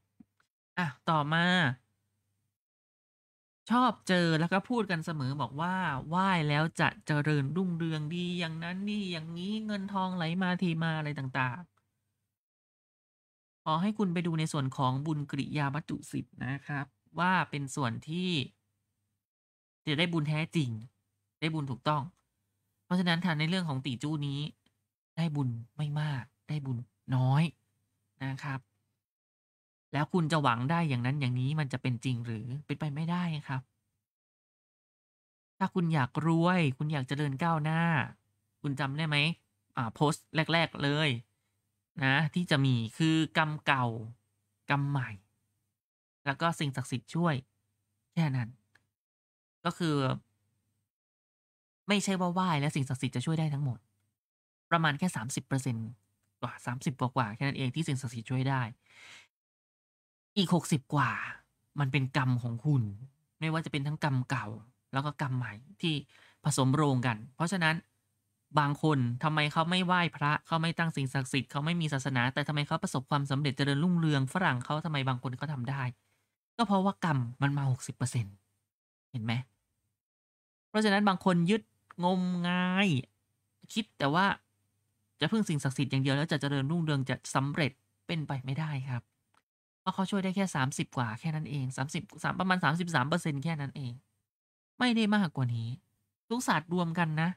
อ่ะต่อมา ชอบเจอแล้วก็พูดกันเสมอบอกว่าไหว้แล้วจะเจริญรุ่งเรืองดีอย่างนั้นนี่อย่างนี้เงินทองไหลมาทีมาอะไรต่าง ๆ ขอให้คุณไปดูในส่วนของบุญกริยาวัตถุสิทธิ์นะครับ ว่าเป็นส่วนที่ จะได้บุญแท้จริงได้บุญถูกต้องเพราะฉะนั้นทานในเรื่องของตีจู้นี้ได้บุญไม่มาก ได้บุญน้อยนะครับ แล้วคุณจะหวังได้อย่างนั้นอย่างนี้มันจะเป็นจริงหรือเป็นไปไม่ได้ครับ ถ้าคุณอยากรวยคุณอยากเจริญก้าวหน้าคุณจำได้ไหมอ่าโพสต์แรกๆเลยนะที่จะมีคือกรรมเก่ากรรมใหม่ แล้วก็สิ่งศักดิ์สิทธิ์ช่วยแค่นั้น ก็คือไม่ใช่ว่าไหว้และสิ่งศักดิ์สิทธิ์จะช่วยได้ทั้งหมด ประมาณแค่สามสิบเปอร์เซ็นกว่าสามสิบกว่าแค่นั้นเองที่สิ่งศักดิ์สิทธิ์ช่วยได้ อีกหกสิบกว่ามันเป็นกรรมของคุณ ไม่ว่าจะเป็นทั้งกรรมเก่า แล้วก็กรรมใหม่ที่ผสมโรงกัน เพราะฉะนั้นบางคนทำไมเขาไม่ไหว้พระเขาไม่ตั้งสิ่งศักดิ์สิทธิ์เขาไม่มีศาสนา แต่ทำไมเขาประสบความสำเร็จเจริญรุ่งเรืองฝรั่งเขาทำไมบางคนเขาทาได้ ก็เพราะว่ากรรมมันมาหกสิบเปอร์เซ็นเห็นไหมเพราะฉะนั้นบางคนยึดงมงาย คิดแต่ว่าจะพึ่งสิ่งศักดิ์สิทธิ์อย่างเดียวแล้วจะเจริญรุ่งเรืองจะสำเร็จเป็นไปไม่ได้ครับเพราะเขาช่วยได้แค่ 30กว่าแค่นั้นเอง30สประมาณ33%แค่นั้นเองไม่ได้มากกว่านี้ทุกศาสตร์รวมกันนะ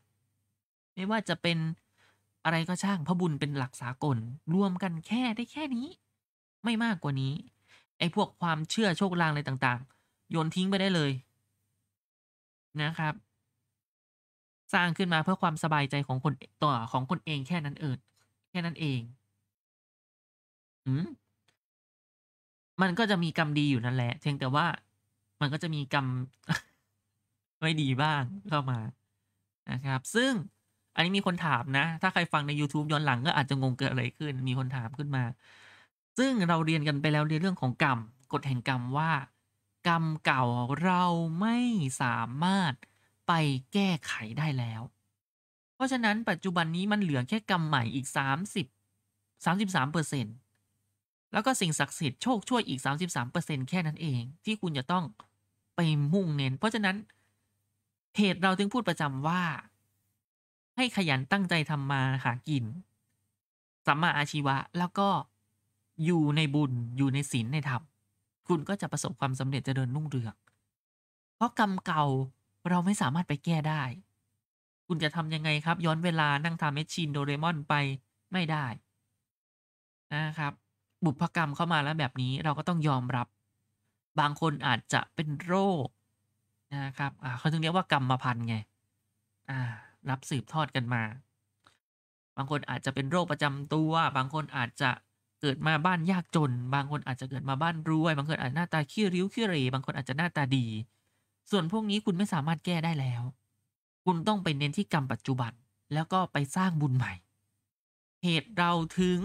ไม่ว่าจะเป็นอะไรก็ช่างพระบุญเป็นหลักสากลรวมกันแค่ได้แค่นี้ ไม่มากกว่านี้ไอ้พวกความเชื่อโชคลางอะไรต่างๆ โยนทิ้งไปได้เลย นะครับสร้างขึ้นมาเพื่อความสบายใจของคนตัวของคนเองแค่นั้นเอง แค่นั้นเองอืมมันก็จะมีกรรมดีอยู่นั่นแหละเพียงแต่ว่ามันก็จะมีกรรมไม่ดีบ้างเข้ามา นะครับ ซึ่งอันนี้มีคนถามนะถ้าใครฟังใน YouTube ย้อนหลัง ก็อาจจะงงเกิดอะไรขึ้น มีคนถามขึ้นมา ซึ่งเราเรียนกันไปแล้วในเรื่องของกรรมกฎแห่งกรรมว่า กรรมเก่าเราไม่สามารถไปแก้ไขได้แล้ว เพราะฉะนั้นปัจจุบันนี้มันเหลือแค่กรรมใหม่อีก 30 33เปอร์เซ็นต์แล้วก็สิ่งศักดิ์สิทธิ์โชคช่วยอีก 33เปอร์เซ็นต์แค่นั้นเองที่คุณจะต้องไปมุ่งเน้น เพราะฉะนั้นเพจเราจึงพูดประจำว่า ให้ขยันตั้งใจทำมาหากิน สัมมาอาชีวะแล้วก็อยู่ในบุญอยู่ในศีลในธรรมคุณก็จะประสบความสำเร็จจเจริญรุ่งเรืองเพราะกรรมเก่าเราไม่สามารถไปแก้ได้ คุณจะทำยังไงครับ ย้อนเวลานั่งทำเมชชีนโดเรมอนไปไม่ได้ นะครับบุพกรรมเข้ามาแล้วแบบนี้เราก็ต้องยอมรับ บางคนอาจจะเป็นโรคนะครับเขาถึงเรียกว่ากรรมพันธ์ไงรับสืบทอดกันมา บางคนอาจจะเป็นโรคประจำตัว บางคนอาจจะเกิดมาบ้านยากจน บางคนอาจจะเกิดมาบ้านรวยบางคนอาจหน้าตาขี้ริ้วขี้เรบางคนอาจจะหน้าตาดีส่วนพวกนี้คุณไม่สามารถแก้ได้แล้ว คุณต้องไปเน้นที่กรรมปัจจุบัน แล้วก็ไปสร้างบุญใหม่ เหตุเราถึง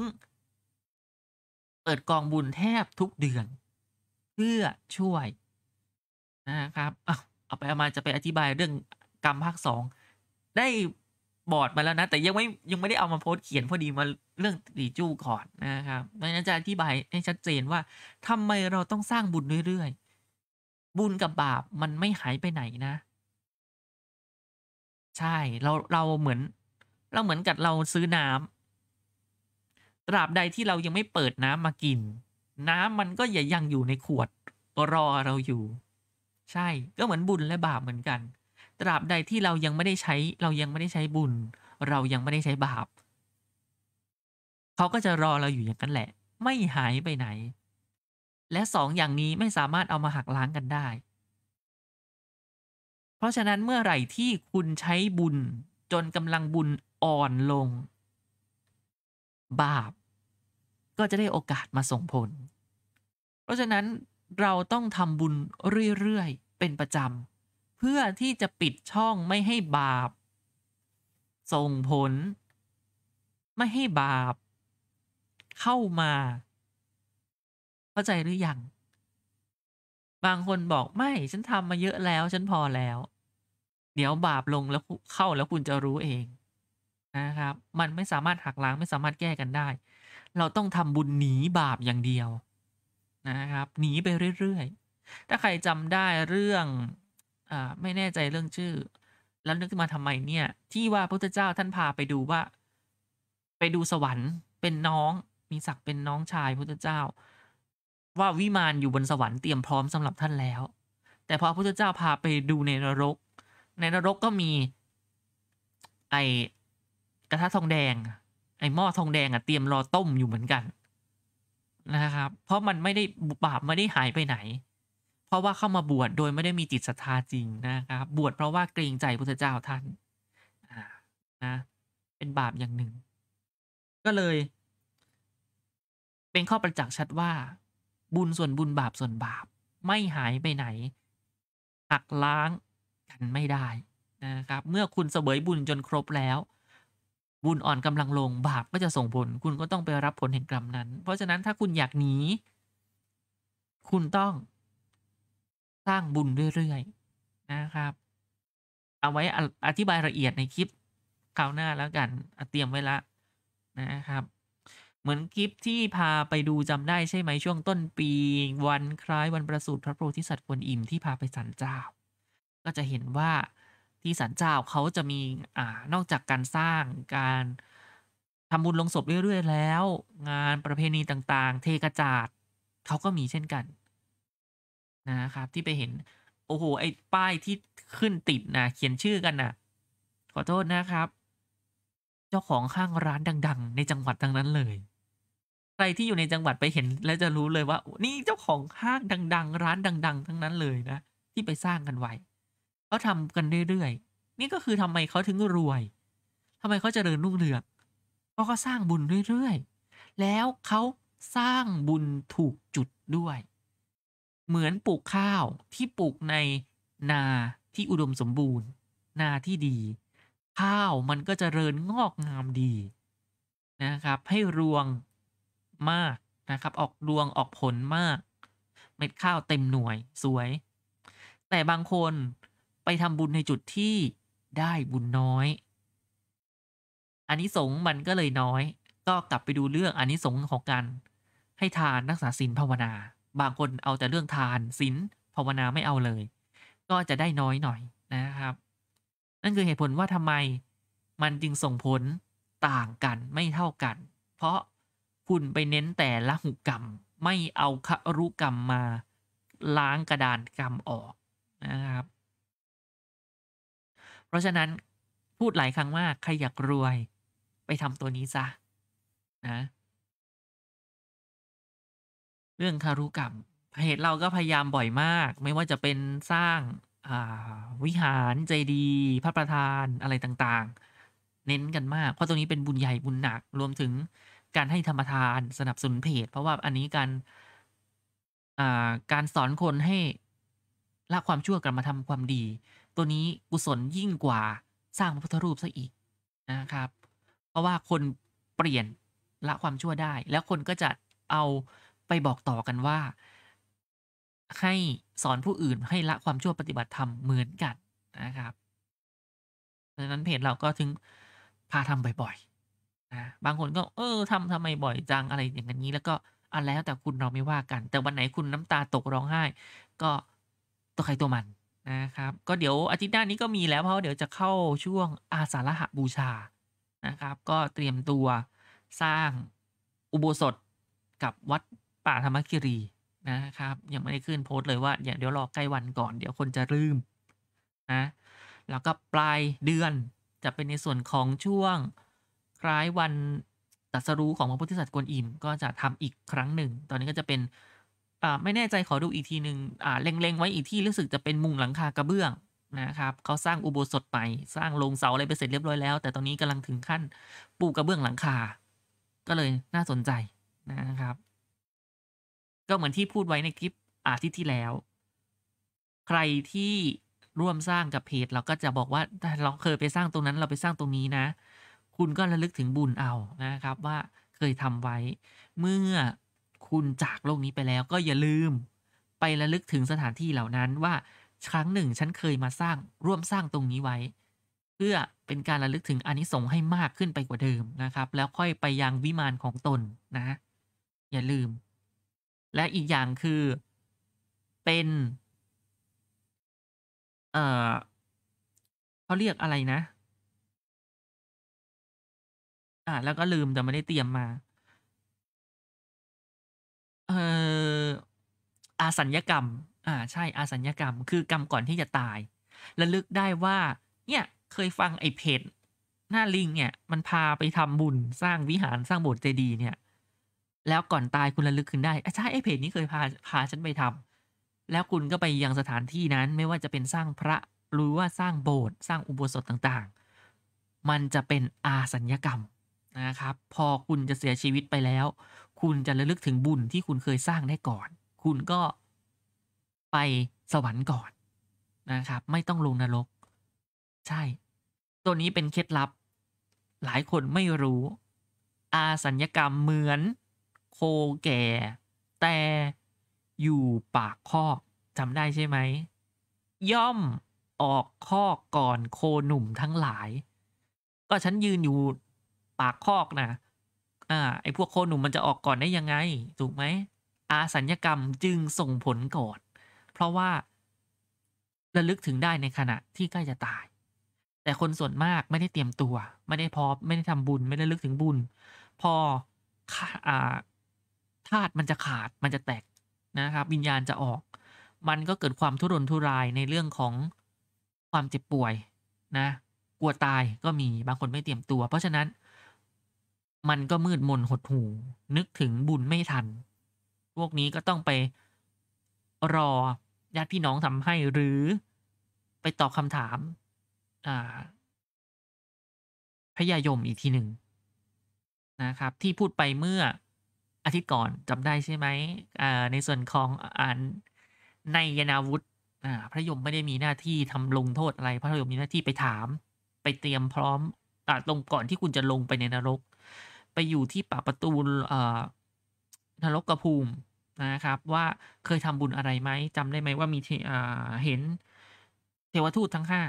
เปิดกองบุญแทบทุกเดือนเพื่อช่วยนะครับเอาเอาไปเอามาจะไปอธิบายเรื่องกรรมภาคสองได้บอร์ดมาแล้วนะ แต่ยังไม่ยังไม่ได้เอามาโพสเขียนพอดีมาเรื่องตีจู้ก่อนนะครับดังนั้นจะอธิบายให้ชัดเจนว่าทำไมเราต้องสร้างบุญเรื่อยๆบุญกับบาปมันไม่หายไปไหนนะ ใช่เราเราเหมือน เราเหมือนกับเราซื้อน้ำตราบใดที่เรายังไม่เปิดน้ำมากิน น้ำมันก็ยยังอยู่ในขวดรอเราอยู่ ใช่ก็เหมือนบุญและบาปเหมือนกัน ตราบใดที่เรายังไม่ได้ใช้ เรายังไม่ได้ใช้บุญ เรายังไม่ได้ใช้บาปเขาก็จะรอเราอยู่อย่างนั้นแหละ ไม่หายไปไหนและสองอย่างนี้ไม่สามารถเอามาหักล้างกันได้ เพราะฉะนั้นเมื่อไหร่ที่คุณใช้บุญจนกำลังบุญอ่อนลง บาปก็จะได้โอกาสมาส่งผล เพราะฉะนั้นเราต้องทำบุญเรื่อย ๆ เป็นประจำเพื่อที่จะปิดช่องไม่ให้บาปส่งผล ไม่ให้บาปเข้ามาเข้าใจหรือยัง บางคนบอกไม่ ฉันทำมาเยอะแล้ว ฉันพอแล้ว เดี๋ยวบาปลงแล้วเข้าแล้วคุณจะรู้เองนะครับ มันไม่สามารถหักล้างไม่สามารถแก้กันได้ เราต้องทำบุญหนีบาปอย่างเดียวนะครับ หนีไปเรื่อยๆ ถ้าใครจำได้เรื่องอไม่แน่ใจเรื่องชื่อ แล้วนึกมาทำไมเนี่ย ที่ว่าพระพุทธเจ้าท่านพาไปดูว่าไปดูสวรรค์ เป็นน้อง มีศักดิ์เป็นน้องชายพุทธเจ้าว่าวิมานอยู่บนสวรรค์เตรียมพร้อมสำหรับท่านแล้ว แต่พอพระพุทธเจ้าพาไปดูในนรก ในนรกก็มีไอกระทะทองแดง ไอหม้อทองแดงอะเตรียมรอต้มอยู่เหมือนกันนะครับเพราะมันไม่ได้บาปไม่ได้หายไปไหน เพราะว่าเข้ามาบวชโดยไม่ได้มีจิตศรัทธาจริงนะครับ บวชเพราะว่าเกรงใจพระเจ้าท่านนะเป็นบาปอย่างหนึ่ง ก็เลย เป็นข้อประจักษ์ชัดว่าบุญส่วนบุญบาป ส่วนบาปไม่หายไปไหน หักล้างกันไม่ได้นะครับ เมื่อคุณเสบยบุญจนครบแล้ว บุญอ่อนกำลังลงบาปก็จะส่งผล คุณก็ต้องไปรับผลแห่งกรรมนั้น เพราะฉะนั้นถ้าคุณอยากหนีคุณต้องสร้างบุญเรื่อยๆนะครับ เอาไว้อธิบายละเอียดในคลิปคราวหน้าแล้วกันเตรียมไว้ละนะครับเหมือนคลิปที่พาไปดูจำได้ใช่ไหมช่วงต้นปีวันคล้ายวันประสูติพระโพธิสัตว์กวนอิมที่พาไปสันเจ้า ก็จะเห็นว่าที่สันเจ้าเขาจะมีอ่านอกจากการสร้างการทำบุญลงศพเรื่อยๆแล้ว งานประเพณีต่างๆเทกระจาดเขาก็มีเช่นกันนะครับ ที่ไปเห็น โอ้โห ไอ้ป้ายที่ขึ้นติดนะเขียนชื่อกันนะ่ะ ขอโทษนะครับ เจ้าของข้างร้านดัง ๆ ในจังหวัดทั้งนั้นเลยใคร ที่อยู่ในจังหวัดไปเห็น แล้วจะรู้เลยว่า นี่เจ้าของห้างดัง ๆ ร้านดัง ๆ ทั้งนั้นเลยนะที่ไปสร้างกันไว้เขาทำกันเรื่อยๆนี่ก็คือทำไมเขาถึงรวย ทำไมเขาจเจริญรุ่งเรืองเพราะเขาสร้างบุญเรื่อยๆแล้วเขาสร้างบุญถูกจุดด้วย เหมือนปลูกข้าวที่ปลูกในนาที่อุดมสมบูรณ์ นาที่ดีข้าวมันก็จเจริญงอกงามดีนะครับ ให้รวงมากนะครับออกรวงออกผลมาก เม็ดข้าวเต็มหน่วยสวย แต่บางคนไปทำบุญในจุดที่ได้บุญน้อยอันนี้สงมันก็เลยน้อย ก็กลับไปดูเรื่องอันนี้สงของการให้ทานรักษาศีลภาวนา บางคนเอาแต่เรื่องทานศีลภาวนาไม่เอาเลย ก็จะได้น้อยหน่อยนะครับ นั่นคือเหตุผลว่าทำไมมันจึงส่งผลต่างกันไม่เท่ากัน เพราะคุณไปเน้นแต่ละหุกรรมไม่เอาครุกรรมมาล้างกระดานกรรมออกนะครับ เพราะฉะนั้นพูดหลายครั้งว่าใครอยากรวยไปทำตัวนี้ซะนะเรื่องคารุกรรมเหตุเราก็พยายามบ่อยมาก ไม่ว่าจะเป็นสร้างวิหารเจดีย์พระประธานอะไรต่างๆ เน้นกันมากเพราะตรงนี้เป็นบุญใหญ่บุญหนักรวมถึงการ ให้ธรรมทานสนับสนุนเพจเพราะว่าอันนี้การาการสอนคนให้ ละความชั่วกลับมาทำความดี ตัวนี้กุศลยิ่งกว่าสร้างพระพุทธรูปซะอีกนะครับ เพราะว่าคนเปลี่ยนละความชั่วได้ แล้วคนก็จะเอาไปบอกต่อกันว่า ให้สอนผู้อื่นให้ละความชั่วปฏิบัติธรรมเหมือนกันนะครับดังนั้นเพจเราก็ถึงพาทำบ่อยบางคนก็เออทำทำไมบ่อยจังอะไรอย่างนี้ แล้วก็อันแล้วแต่คุณเราไม่ว่ากัน แต่วันไหนคุณน้ำตาตกร้องไห้ ก็ตัวใครตัวมันนะครับ ก็เดี๋ยวอาทิตย์หน้านี้ก็มีแล้วเพราะเดี๋ยวจะเข้าช่วงอาสาฬหบูชานะครับก็เตรียมตัวสร้างอุโบสถกับวัดป่าธรรมคิรีนะครับ ยังไม่ได้ขึ้นโพสต์เลยว่าอย่าเดี๋ยวรอใกล้วันก่อนเดี๋ยวคนจะลืมนะแล้วก็ปลายเดือนจะเป็นในส่วนของช่วงล้ายวันตัสรู้ของพระพุทธศาสนากวนอิมก็จะทำอีกครั้งหนึ่ง ตอนนี้ก็จะเป็น ไม่แน่ใจขอดูอีกทีหนึ่งเล็งๆไว้อีกที่รู้สึกจะเป็นมุงหลังคากระเบื้องนะครับเขาสร้างอุโบสถใหม่สร้างโรงเสาอะไรไปเสร็จเรียบร้อยแล้ว แต่ตอนนี้กำลังถึงขั้นปูกระเบื้องหลังคา ก็เลยน่าสนใจนะครับ ก็เหมือนที่พูดไว้ในคลิปอาทิตย์ที่แล้ว ใครที่ร่วมสร้างกับเพจเราก็จะบอกว่าเราเคยไปสร้างตรงนั้นเราไปสร้างตรงนี้นะคุณก็ระลึกถึงบุญเอานะครับ ว่าเคยทำไว้ เมื่อคุณจากโลกนี้ไปแล้ว ก็อย่าลืม ไประลึกถึงสถานที่เหล่านั้นว่าครั้งหนึ่งฉันเคยมาสร้างร่วมสร้างตรงนี้ไว้ เพื่อเป็นการระลึกถึงอนนิสงส์ให้มากขึ้นไปกว่าเดิมนะครับ แล้วค่อยไปยังวิมานของตนนะอย่าลืม และอีกอย่างคือเป็นเอ่อเขาเรียกอะไรนะอ่าแล้วก็ลืมแต่ไม่ได้เตรียมมา เอ่ออาสัญญกรรมอ่าใช่อาสัญญกรรม คือกรรมก่อนที่จะตายระลึกได้ว่าเนี่ยเคยฟังไอ้เพจหน้าลิงเนี่ยมันพาไปทำบุญสร้างวิหารสร้างโบสถ์เจดีย์เนี่ยแล้วก่อนตายคุณระลึกขึ้นได้ใช่ไอ้เพจนี้เคยพาพาฉันไปทำ แล้วคุณก็ไปยังสถานที่นั้นไม่ว่าจะเป็นสร้างพระหรือว่าสร้างโบสถ์สร้างอุโบสถต่างๆ มันจะเป็นอาสัญญกรรมนะครับพอคุณจะเสียชีวิตไปแล้ว คุณจะระลึกถึงบุญที่คุณเคยสร้างได้ก่อน คุณก็ไปสวรรค์ก่อนนะครับไม่ต้องลงนรกใช่ ตัวนี้เป็นเคล็ดลับ หลายคนไม่รู้ อาสัญญกรรมเหมือนโคแก่ แต่อยู่ปากคอกจำได้ใช่ไหม ย่อมออกคอกก่อนโคหนุ่มทั้งหลาย ก็ฉันยืนอยู่ปากคอกนะอ่า ไอ้พวกโคหนุ่มมันจะออกก่อนได้ยังไง ถูกไหม อาสัญญกรรมจึงส่งผลก่อนเพราะว่าระลึกถึงได้ในขณะที่ใกล้จะตาย แต่คนส่วนมากไม่ได้เตรียมตัว ไม่ได้พอ ไม่ได้ทำบุญ ไม่ได้ลึกถึงบุญ พออ่าธาตุมันจะขาดมันจะแตกนะครับวิญญาณจะออก มันก็เกิดความทุรนทุรายในเรื่องของความเจ็บป่วยนะ กลัวตายก็มีบางคนไม่เตรียมตัว เพราะฉะนั้นมันก็มืดมนหดหูนึกถึงบุญไม่ทัน พวกนี้ก็ต้องไปรอญาติพี่น้องทำให้หรือไปตอบคำถามพระยายมอีกทีหนึ่งนะครับ ที่พูดไปเมื่ออาทิตย์ก่อนจำได้ใช่ไหม ในส่วนของอ่านในยนาวุฒิพระยมไม่ได้มีหน้าที่ทำลงโทษอะไรพระยมมีหน้าที่ไปถามไปเตรียมพร้อมอลงก่อนที่คุณจะลงไปในนรกไปอยู่ที่ปากประตูนรกกระภูมินะครับ ว่าเคยทำบุญอะไรไหมจำได้ไหม ว่ามีเห็น เทวทูตทั้งห้า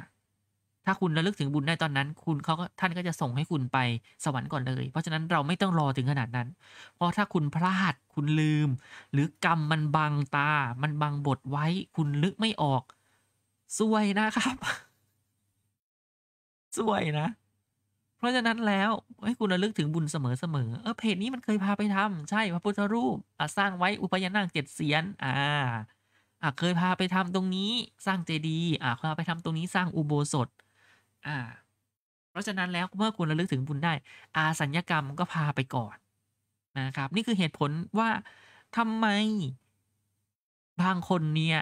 ถ้าคุณระลึกถึงบุญได้ตอนนั้น คุณเขาท่านก็จะส่งให้คุณไปสวรรค์ก่อนเลย เพราะฉะนั้นเราไม่ต้องรอถึงขนาดนั้น เพราะถ้าคุณพลาดคุณลืม หรือกรรมมันบังตา มันบังบทไว้ คุณลึกไม่ออกซวยนะครับซวยนะเพราะฉะนั้นแล้วให้คุณระลึกถึงบุญเสมอเสมอเออเพจนี้มันเคยพาไปทำใช่พระพุทธรูปอ่ะสร้างไว้อุปยานาคเจ็ดเสียนอ่าอ่ะเคยพาไปทำตรงนี้สร้างเจดีย์อ่ะเคยพาไปทำตรงนี้สร้างอุโบสถอ่าเพราะฉะนั้นแล้วเมื่อคุณระลึกถึงบุญได้ อาสัญญกรรมก็พาไปก่อนนะครับ นี่คือเหตุผลว่าทำไม บางคนเนี่ย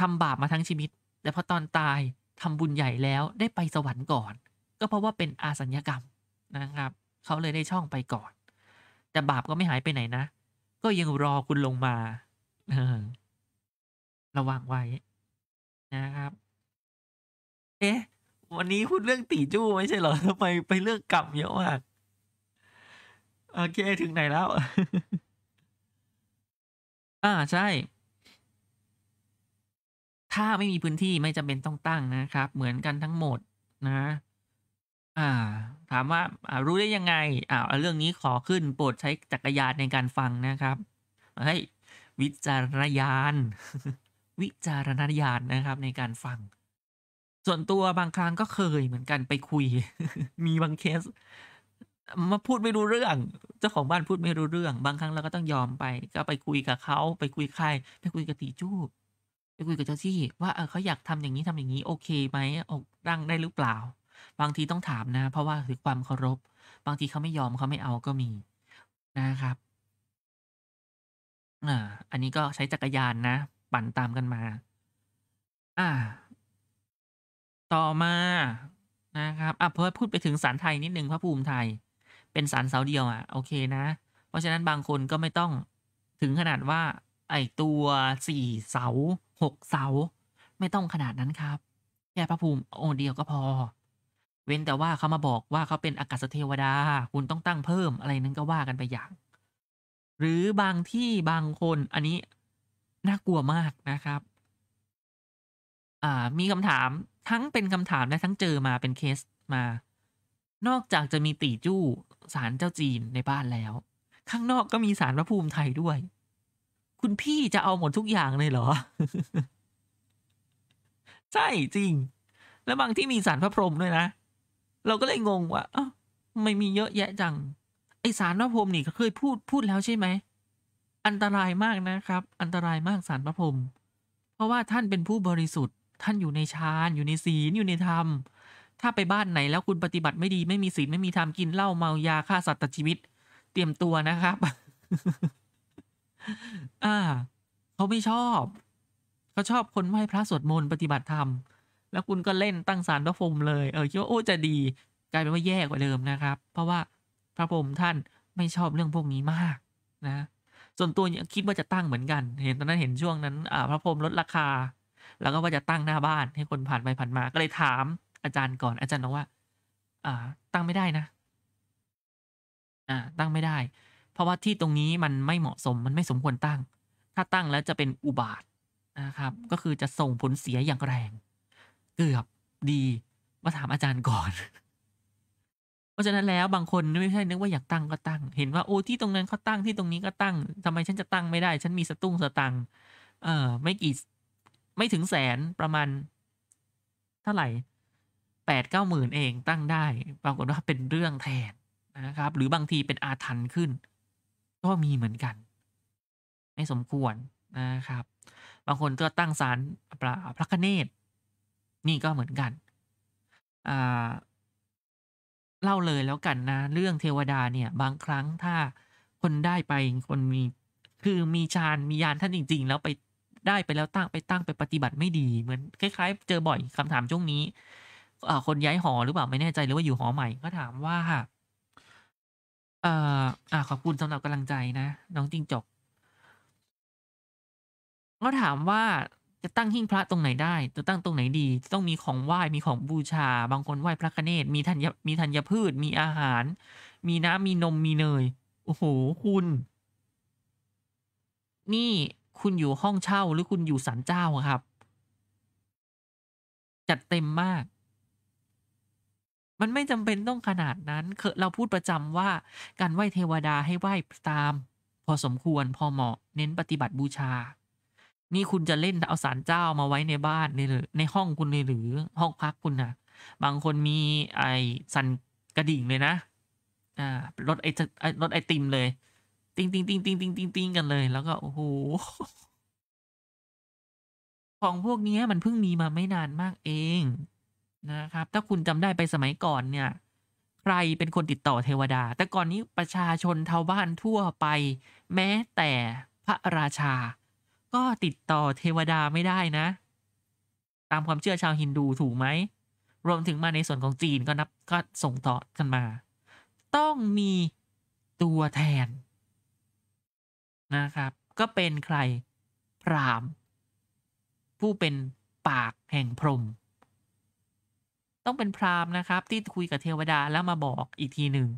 ทำบาปมาทั้งชีวิตแต่พอตอนตายทำบุญใหญ่แล้วได้ไปสวรรค์ก่อนก็เพราะว่าเป็นอาสัญญกรรมนะครับ เขาเลยได้ช่องไปก่อน แต่บาปก็ไม่หายไปไหนนะ ก็ยังรอคุณลงมาระวังไว้นะครับ เอ๊ะ วันนี้พูดเรื่องตีจู้ไม่ใช่เหรอทำไมไปเรื่องกรรมเยอะมากโอเคถึงไหนแล้ว อ่าใช่ ถ้าไม่มีพื้นที่ไม่จำเป็นต้องตั้งนะครับ เหมือนกันทั้งหมดนะ่าถามว่าารู้ได้ยังไงอ่าเรื่องนี้ขอขึ้น โปรดใช้จักรยานในการฟังนะครับ ให้วิจารณญาณวิจารณญาณนะครับในการฟัง ส่วนตัวบางครั้งก็เคยเหมือนกันไปคุย มีบางเคส มาพูดไม่รู้เรื่องเจ้าของบ้านพูดไม่รู้เรื่อง บางครั้งเราก็ต้องยอมไป ก็ไปคุยกับเขา ไปคุยใครไปคุยกับตีจู้ไปคุยกับเจ้าที่ ว่าเเขาอยากทำอย่างนี้ทำอย่างนี้ โอเคไหมออกร่างได้หรือเปล่าบางทีต้องถามนะ เพราะว่าคือความเคารพ บางทีเขาไม่ยอมเขาไม่เอาก็มีนะครับอ่าอันนี้ก็ใช้จักรยานนะ ปั่นตามกันมา อ่า ต่อมานะครับอ่ะเพอพูดไปถึงสารไทยนิดนึงพระภูมิไทยเป็นสารเสาเดียวอ่ะโอเคนะ เพราะฉะนั้นบางคนก็ไม่ต้องถึงขนาดว่า ไอตัวสี่เสาหกเสา ไม่ต้องขนาดนั้นครับ แค่พระภูมิองค์เดียวก็พอเว้นแต่ว่าเขามาบอกว่าเขาเป็นอากาศเทวดา คุณต้องตั้งเพิ่มอะไรนั้นก็ว่ากันไปอย่าง หรือบางที่บางคนอันนี้ น่ากลัวมากนะครับ อ่า มีคำถามทั้งเป็นคำถามและทั้งเจอมาเป็นเคสมา นอกจากจะมีตีจู้สารเจ้าจีนในบ้านแล้ว ข้างนอกก็มีสารพระภูมิไทยด้วย คุณพี่จะเอาหมดทุกอย่างเลยเหรอ ใช่จริง แล้วบางที่มีสารพระพรหมด้วยนะเราก็เลยงงว่าอ้าไม่มีเยอะแยะจังไอสารพระพรมนี่เคยพูดพูดแล้วใช่ไหมอันตรายมากนะครับอันตรายมากสารพระพรมเพราะว่าท่านเป็นผู้บริสุทธิ์ท่านอยู่ในฌาน อยู่ในศีลอยู่ในธรรม ถ้าไปบ้านไหนแล้วคุณปฏิบัติไม่ดีไม่มีศีลไม่มีธรรม กินเหล้าเมายาฆ่าสัตว์ตัดชีวิต เตรียมตัวนะครับ อ่าเขาไม่ชอบเขาชอบคนไหว้พระสวดมนต์ปฏิบัติธรรมแล้วคุณก็เล่นตั้งสารพระพรหมเลย เออคิดว่าโอ้จะดีกลายเป็นว่าแย่กว่าเดิมนะครับ เพราะว่าพระพรหมท่านไม่ชอบเรื่องพวกนี้มากนะ ส่วนตัวเนี่ยคิดว่าจะตั้งเหมือนกัน เห็นตอนนั้นเห็นช่วงนั้นอ่าพระพรหมลดราคา แล้วก็ว่าจะตั้งหน้าบ้านให้คนผ่านไปผ่านมา ก็เลยถามอาจารย์ก่อนอาจารย์บอกว่าอ่า ตั้งไม่ได้นะอ่าตั้งไม่ได้ เพราะว่าที่ตรงนี้มันไม่เหมาะสม มันไม่สมควรตั้ง ถ้าตั้งแล้วจะเป็นอุบาทนะครับ ก็คือจะส่งผลเสียอย่างแรงเกือบดีมาถามอาจารย์ก่อน เพราะฉะนั้นแล้วบางคนไม่ใช่นึกว่าอยากตั้งก็ตั้ง เห็นว่าโอ้ที่ตรงนั้นเขาตั้งที่ตรงนี้ก็ตั้งทำไมฉันจะตั้งไม่ได้ ฉันมีสตุ้งสตังเออไม่กี่ไม่ถึงแสนประมาณเท่าไหร่แปดเก้าหมื่นเองตั้งได้ปรากฏว่าเป็นเรื่องแทนนะครับ หรือบางทีเป็นอาถรรพ์ขึ้นก็มีเหมือนกันไม่สมควรนะครับ บางคนก็ตั้งศาลรพระคเนศนี่ก็เหมือนกันเล่าเลยแล้วกันนะ เรื่องเทวดาเนี่ย บางครั้งถ้าคนได้ไปคนมีคือมีฌานมียานท่านจริงๆ แล้วไปได้ไปแล้วตั้งไปตั้งไปปฏิบัติไม่ดีเหมือนคล้ายๆ เจอบ่อยคำถามช่วงนี้คนย้ายหอหรือเปล่า ไม่แน่ใจ หรือว่าอยู่หอใหม่ก็ถามว่าเอ่ออ่ขอบคุณสำหรับกำลังใจนะน้องจิงจกก็ถามว่าจะตั้งหิ้งพระตรงไหนได้ จะตั้งตรงไหนดี ต้องมีของไหว้ มีของบูชา บางคนไหว้พระกเนศมีธัญมีธัญพืช มีอาหาร มีน้ำมีนม มีเนย โอ้โห คุณ นี่คุณอยู่ห้องเช่าหรือคุณอยู่ศาลเจ้าครับ จัดเต็มมาก มันไม่จำเป็นต้องขนาดนั้นเราพูดประจำว่า การไหว้เทวดาให้ไหว้ตาม พอสมควรพอเหมาะ เน้นปฏิบัติบูชานี่คุณจะเล่นเอาสารเจ้ามาไว้ในบ้านในหรือในห้องคุณเลยหรือห้องพักคุณนะบางคนมีไอ้สันกระดิ่งเลยนะอ่ารถไอ้รถไอติมเลย ติงติงติงติงติงติงติงกันเลย แล้วก็โอ้โหของพวกนี้มันเพิ่งมีมาไม่นานมากเองนะครับ ถ้าคุณจำได้ไปสมัยก่อนเนี่ยใครเป็นคนติดต่อเทวดา แต่ก่อนนี้ประชาชนชาวบ้านทั่วไป แม้แต่พระราชาก็ติดต่อเทวดาไม่ได้นะ ตามความเชื่อชาวฮินดูถูกไหมรวมถึงมาในส่วนของจีนก็นับก็ส่งต่อกันมา ต้องมีตัวแทน นะครับ ก็เป็นใครพรามผู้เป็นปากแห่งพรมต้องเป็นพรามนะครับ ที่คุยกับเทวดาแล้วมาบอกอีกทีหนึ่ง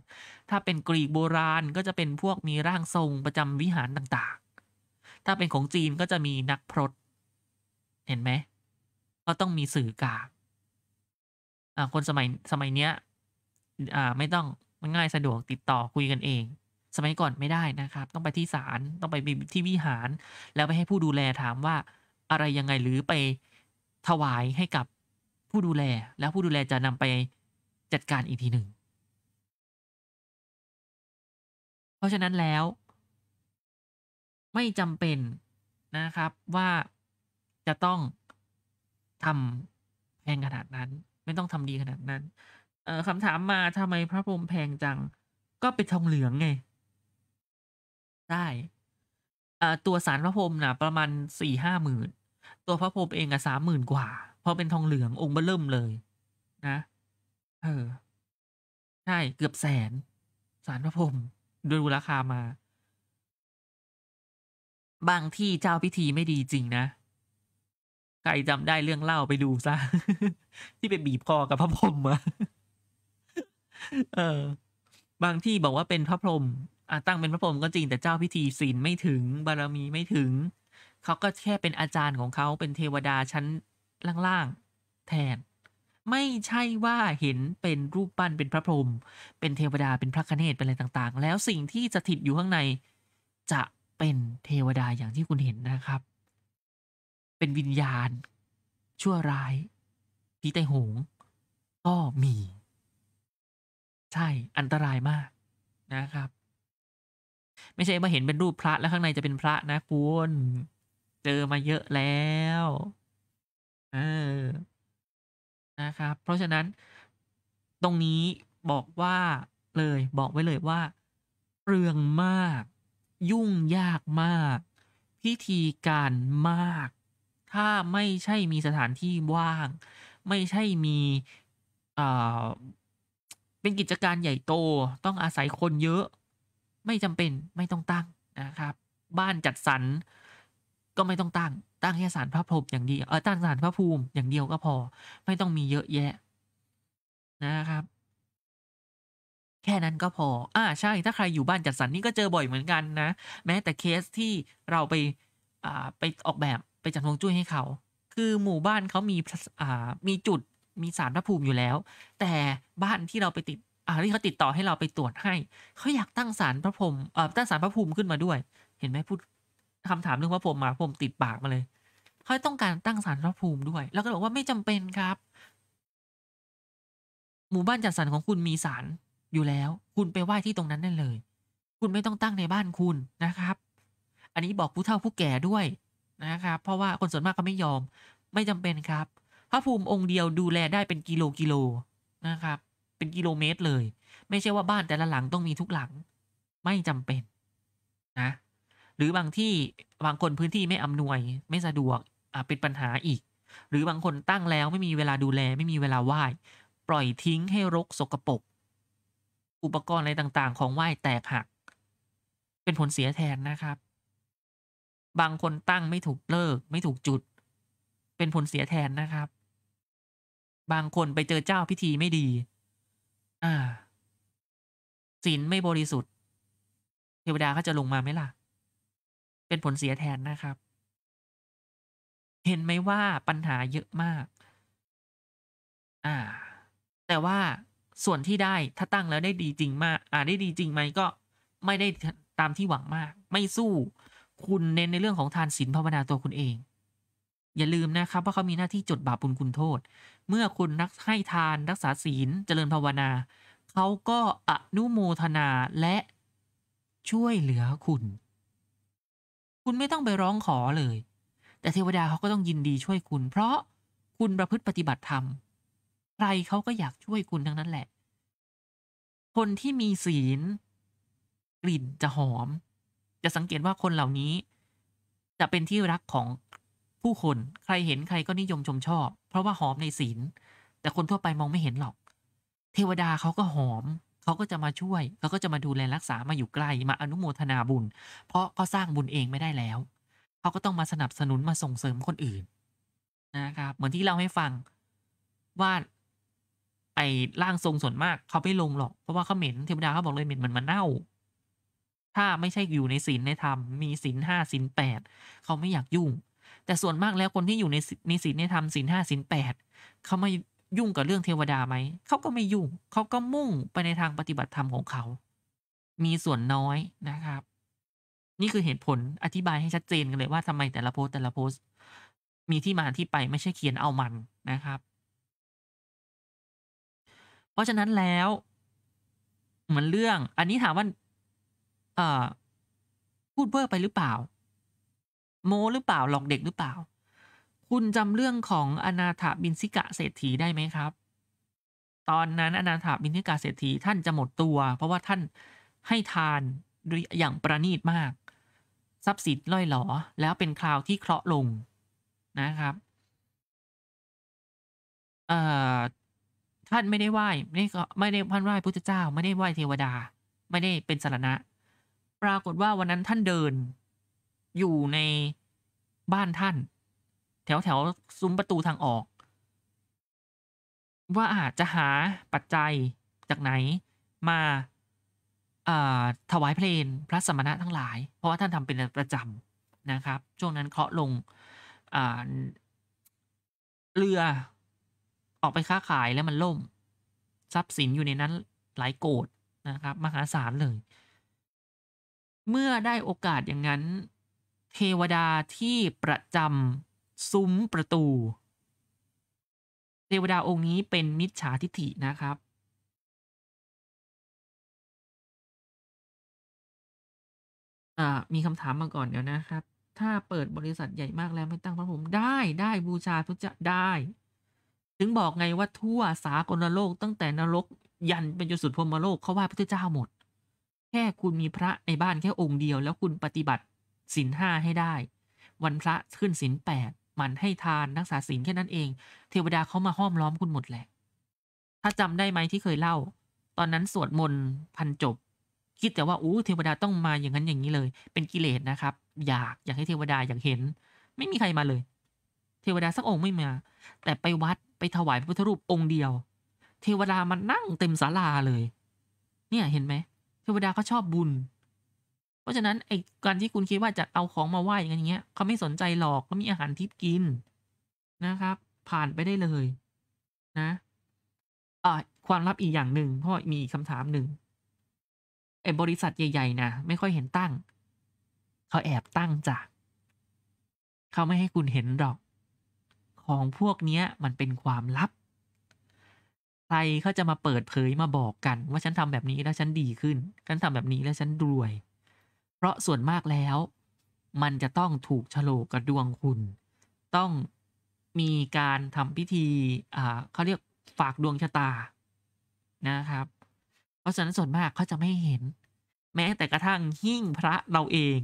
ถ้าเป็นกรีกโบราณก็จะเป็นพวกมีร่างทรงประจำวิหารต่างๆถ้าเป็นของจีนก็จะมีนักพรตเห็นไหม ก็ต้องมีสื่อกลางอ่า คนสมัย สมัยเนี้ยอ่าไม่ต้องมันง่ายสะดวกติดต่อคุยกันเอง สมัยก่อนไม่ได้นะครับ ต้องไปที่ศาล ต้องไปที่วิหาร แล้วไปให้ผู้ดูแลถามว่าอะไรยังไงหรือไปถวายให้กับผู้ดูแล แล้วผู้ดูแลจะนำไปจัดการอีกทีหนึ่ง เพราะฉะนั้นแล้วไม่จำเป็นนะครับว่าจะต้องทำแพงขนาดนั้น ไม่ต้องทำดีขนาดนั้นเออคำถามมาทำไมพระพรหมแพงจังก็เป็นทองเหลืองไงได้เอ่อตัวสารพระพรหมนะประมาณสี่ห้าหมื่น ตัวพระพรหมเองอะสามหมื่นกว่าเพราะเป็นทองเหลือง องค์เบิ่มเลยนะ เออใช่เกือบแสนสารพระพรหมดูราคามาบางที่เจ้าพิธีไม่ดีจริงนะ ใครจำได้เรื่องเล่าไปดูซะที่ไปบีบคอกับพระพรหมอะเออ บางที่บอกว่าเป็นพระพรหมอาตั้งเป็นพระพรหมก็จริงแต่เจ้าพิธีศีลไม่ถึง บารมีไม่ถึง เขาก็แค่เป็นอาจารย์ของเขาเป็นเทวดาชั้นล่างๆแทน ไม่ใช่ว่าเห็นเป็นรูปปั้นเป็นพระพรหม เป็นเทวดาเป็นพระคเนศเป็นอะไรต่าง ๆ แล้วสิ่งที่จะถิตอยู่ข้างใน จะเป็นเทวดาอย่างที่คุณเห็นนะครับ เป็นวิญญาณชั่วร้ายผีไตหง ก็มี ใช่อันตรายมากนะครับ ไม่ใช่มาเห็นเป็นรูปพระแล้วข้างในจะเป็นพระนะคุณเจอมาเยอะแล้วเออนะครับเพราะฉะนั้นตรงนี้บอกว่าเลยบอกไว้เลยว่า เรื่องมากยุ่งยากมาก พิธีการมาก ถ้าไม่ใช่มีสถานที่ว่าง ไม่ใช่มี เป็นกิจการใหญ่โต ต้องอาศัยคนเยอะ ไม่จำเป็น ไม่ต้องตั้งนะครับ บ้านจัดสรร ก็ไม่ต้องตั้ง ตั้งแค่สารพระพูมิอย่างเดียว เออ ตั้งสารพระภูมิอย่างเดียวก็พอ ไม่ต้องมีเยอะแยะนะครับแค่นั้นก็พอ อ่า ใช่ ถ้าใครอยู่บ้านจัดสรรนี่ก็เจอบ่อยเหมือนกันนะ แม้แต่เคสที่เราไป อ่า ไปออกแบบไปจัดฮวงจุ้ยให้เขา คือหมู่บ้านเขามีอ่ามีจุด มีสารพระภูมิอยู่แล้ว แต่บ้านที่เราไปติด อ่า ที่เขาติดต่อให้เราไปตรวจให้ เขาอยากตั้งสารพระภูมิ เอ่อ ตั้งสารพระภูมิขึ้นมาด้วย เห็นไหมพูดคำถามเรื่องพระภูมิมาผมติดปากมาเลยเขาต้องการตั้งสารพระภูมิด้วย แล้วก็บอกว่าไม่จำเป็นครับ หมู่บ้านจัดสรรของคุณมีสารอยู่แล้ว คุณไปไหว้ที่ตรงนั้นได้เลย คุณไม่ต้องตั้งในบ้านคุณนะครับ อันนี้บอกผู้เฒ่าผู้แก่ด้วยนะครับ เพราะว่าคนส่วนมากก็ไม่ยอม ไม่จำเป็นครับพระภูมิองค์เดียวดูแลได้เป็นกิโลกิโลนะครับ เป็นกิโลเมตรเลย ไม่ใช่ว่าบ้านแต่ละหลังต้องมีทุกหลัง ไม่จำเป็น นะ หรือบางที่บางคนพื้นที่ไม่อำนวย ไม่สะดวกอ่าเป็นปัญหาอีก หรือบางคนตั้งแล้วไม่มีเวลาดูแลไม่มีเวลาไหว้ปล่อยทิ้งให้รกสกปรกอุปกรณ์อะไรต่าง ๆ ของไหว้แตกหัก เป็นผลเสียแทนนะครับ บางคนตั้งไม่ถูกเลิกไม่ถูกจุด เป็นผลเสียแทนนะครับ บางคนไปเจอเจ้าพิธีไม่ดี อ่าศีลไม่บริสุทธิ์เทวดาเขาจะลงมาไหมล่ะ เป็นผลเสียแทนนะครับ เห็นไหมว่าปัญหาเยอะมาก อ่า แต่ว่าส่วนที่ได้ถ้าตั้งแล้วได้ดีจริงมาก อ่าได้ดีจริงไหมก็ไม่ได้ตามที่หวังมาก ไม่สู้คุณเน้นในเรื่องของทานศีลภาวนาตัวคุณเอง อย่าลืมนะครับว่าเขามีหน้าที่จดบาปบุญคุณโทษ เมื่อคุณนักให้ทานรักษาศีลเจริญภาวนาเขาก็อนุโมทนาและช่วยเหลือคุณ คุณไม่ต้องไปร้องขอเลย แต่เทวดาเขาก็ต้องยินดีช่วยคุณ เพราะคุณประพฤติปฏิบัติธรรมใครเขาก็อยากช่วยคุณทั้งนั้นแหละ คนที่มีศีลกลิ่นจะหอม จะสังเกตว่าคนเหล่านี้ จะเป็นที่รักของผู้คนใครเห็นใครก็นิยมชมชอบ เพราะว่าหอมในศีล แต่คนทั่วไปมองไม่เห็นหรอก เทวดาเขาก็หอม เขาก็จะมาช่วย เขาก็จะมาดูแลรักษามาอยู่ใกล้มาอนุโมทนาบุญ เพราะเขาสร้างบุญเองไม่ได้แล้วเขาก็ต้องมาสนับสนุนมาส่งเสริมคนอื่นนะครับเหมือนที่เราให้ฟังว่าไอ้ร่างทรงส่วนมากเขาไม่ลงหรอกเพราะว่าเขาเหม็นเทวดาเขาบอกเลยเหม็นเหมือนมันเน่าถ้าไม่ใช่อยู่ในศีลในธรรม มีศีลห้าศีลแปดเขาไม่อยากยุ่ง แต่ส่วนมากแล้วคนที่อยู่ในในศีลในธรรมศีลห้าศีลแปดเขาไม่ยุ่งกับเรื่องเทวดาไหม เขาก็ไม่ยุ่งเขาก็มุ่งไปในทางปฏิบัติธรรมของเขา มีส่วนน้อยนะครับ นี่คือเหตุผลอธิบายให้ชัดเจนกันเลยว่าทำไมแต่ละโพสแต่ละโพสมีที่มาที่ไปไม่ใช่เขียนเอามันนะครับราะฉะนั้นแล้วเหมือนเรื่อง อันนี้ถามว่าเอ่อพูดเพ้อไปหรือเปล่า โมหรือเปล่าหลอกเด็กหรือเปล่า คุณจำเรื่องของอนาถาบินสิกะเศรษฐีได้ไหมครับ ตอนนั้นอนาถาบินสิกะเศรษฐีท่านจะหมดตัว เพราะว่าท่านให้ทานด้วยอย่างประณีตมาก ทรัพย์สินล่อยหลอแล้วเป็นคราวที่เคราะห์ลงนะครับท่านไม่ได้ไหว้ไม่ไก็ไม่ได้ท่านไหว้พุทธเจ้าไม่ได้ไหว้เทวดาไม่ได้เป็นสารณะ ปรากฏว่าวันนั้นท่านเดินอยู่ในบ้านท่าน แถวแถวซุ้มประตูทางออก ว่าอาจจะหาปัจจัยจากไหนมาถวายเพลงพระสมณะทั้งหลาย เพราะว่าท่านทำเป็นประจำนะครับ ช่วงนั้นเคาะลงเรือออกไปค้าขายแล้วมันล่ม ทรัพย์สินอยู่ในนั้นหลายโกดนะครับมหาศาลเลย เมื่อได้โอกาสอย่างนั้น เทวดาที่ประจำซุ้มประตู เทวดาองค์นี้เป็นมิจฉาทิฐินะครับ มีคำถามมาก่อนเดี๋ยวนะครับ ถ้าเปิดบริษัทใหญ่มากแล้วไม่ตั้งพระผม ได้ ได้บูชาทุจ้าได้ถึงบอกไงว่าทั่วสากลโลกตั้งแต่นรก ยันเป็นจนสุดพรมโลกเขาว่าพระเจ้าหมด แค่คุณมีพระในบ้านแค่องค์เดียวแล้วคุณปฏิบัติศีลห้าให้ได้ วันพระขึ้นศีลแปดมันให้ทานนักษาศีลแค่นั้นเอง เทวดาเขามาห้อมล้อมคุณหมดแหละ ถ้าจำได้ไหมที่เคยเล่า ตอนนั้นสวดมนต์พันจบ คิดแต่ว่าอู้เทวดาต้องมาอย่างนั้นอย่างนี้เลย เป็นกิเลสนะครับ อยากอยากให้เทวดาอยากเห็น ไม่มีใครมาเลย เทวดาสักองค์ไม่มา แต่ไปวัดไปถวายพระพุทธรูปองค์เดียว เทวดามันนั่งเต็มศาลาเลย เนี่ยเห็นไหมเทวดาเขาชอบบุญ เพราะฉะนั้นไอ้การที่คุณคิดว่าจะเอาของมาไหว้อย่างเงี้ยเขาไม่สนใจหรอกเขามีอาหารทิพย์กินนะครับ ผ่านไปได้เลยนะอ่าความลับอีกอย่างหนึ่ง เพราะมีคำถามหนึ่งไอ้บริษัทใหญ่ ๆ นะไม่ค่อยเห็นตั้ง เขาแอบตั้งจ้ะเขาไม่ให้คุณเห็นหรอกของพวกนี้มันเป็นความลับ ใครเขาจะมาเปิดเผยมาบอกกันว่าฉันทำแบบนี้แล้วฉันดีขึ้นฉันทำแบบนี้แล้วฉันรวย เพราะส่วนมากแล้วมันจะต้องถูกฉโลกกระดวงคุณ ต้องมีการทำพิธีอ่าเขาเรียกฝากดวงชะตานะครับ เพราะฉะนั้นส่วนมากเขาจะไม่เห็น แม้แต่กระทั่งหิ้งพระเราเอง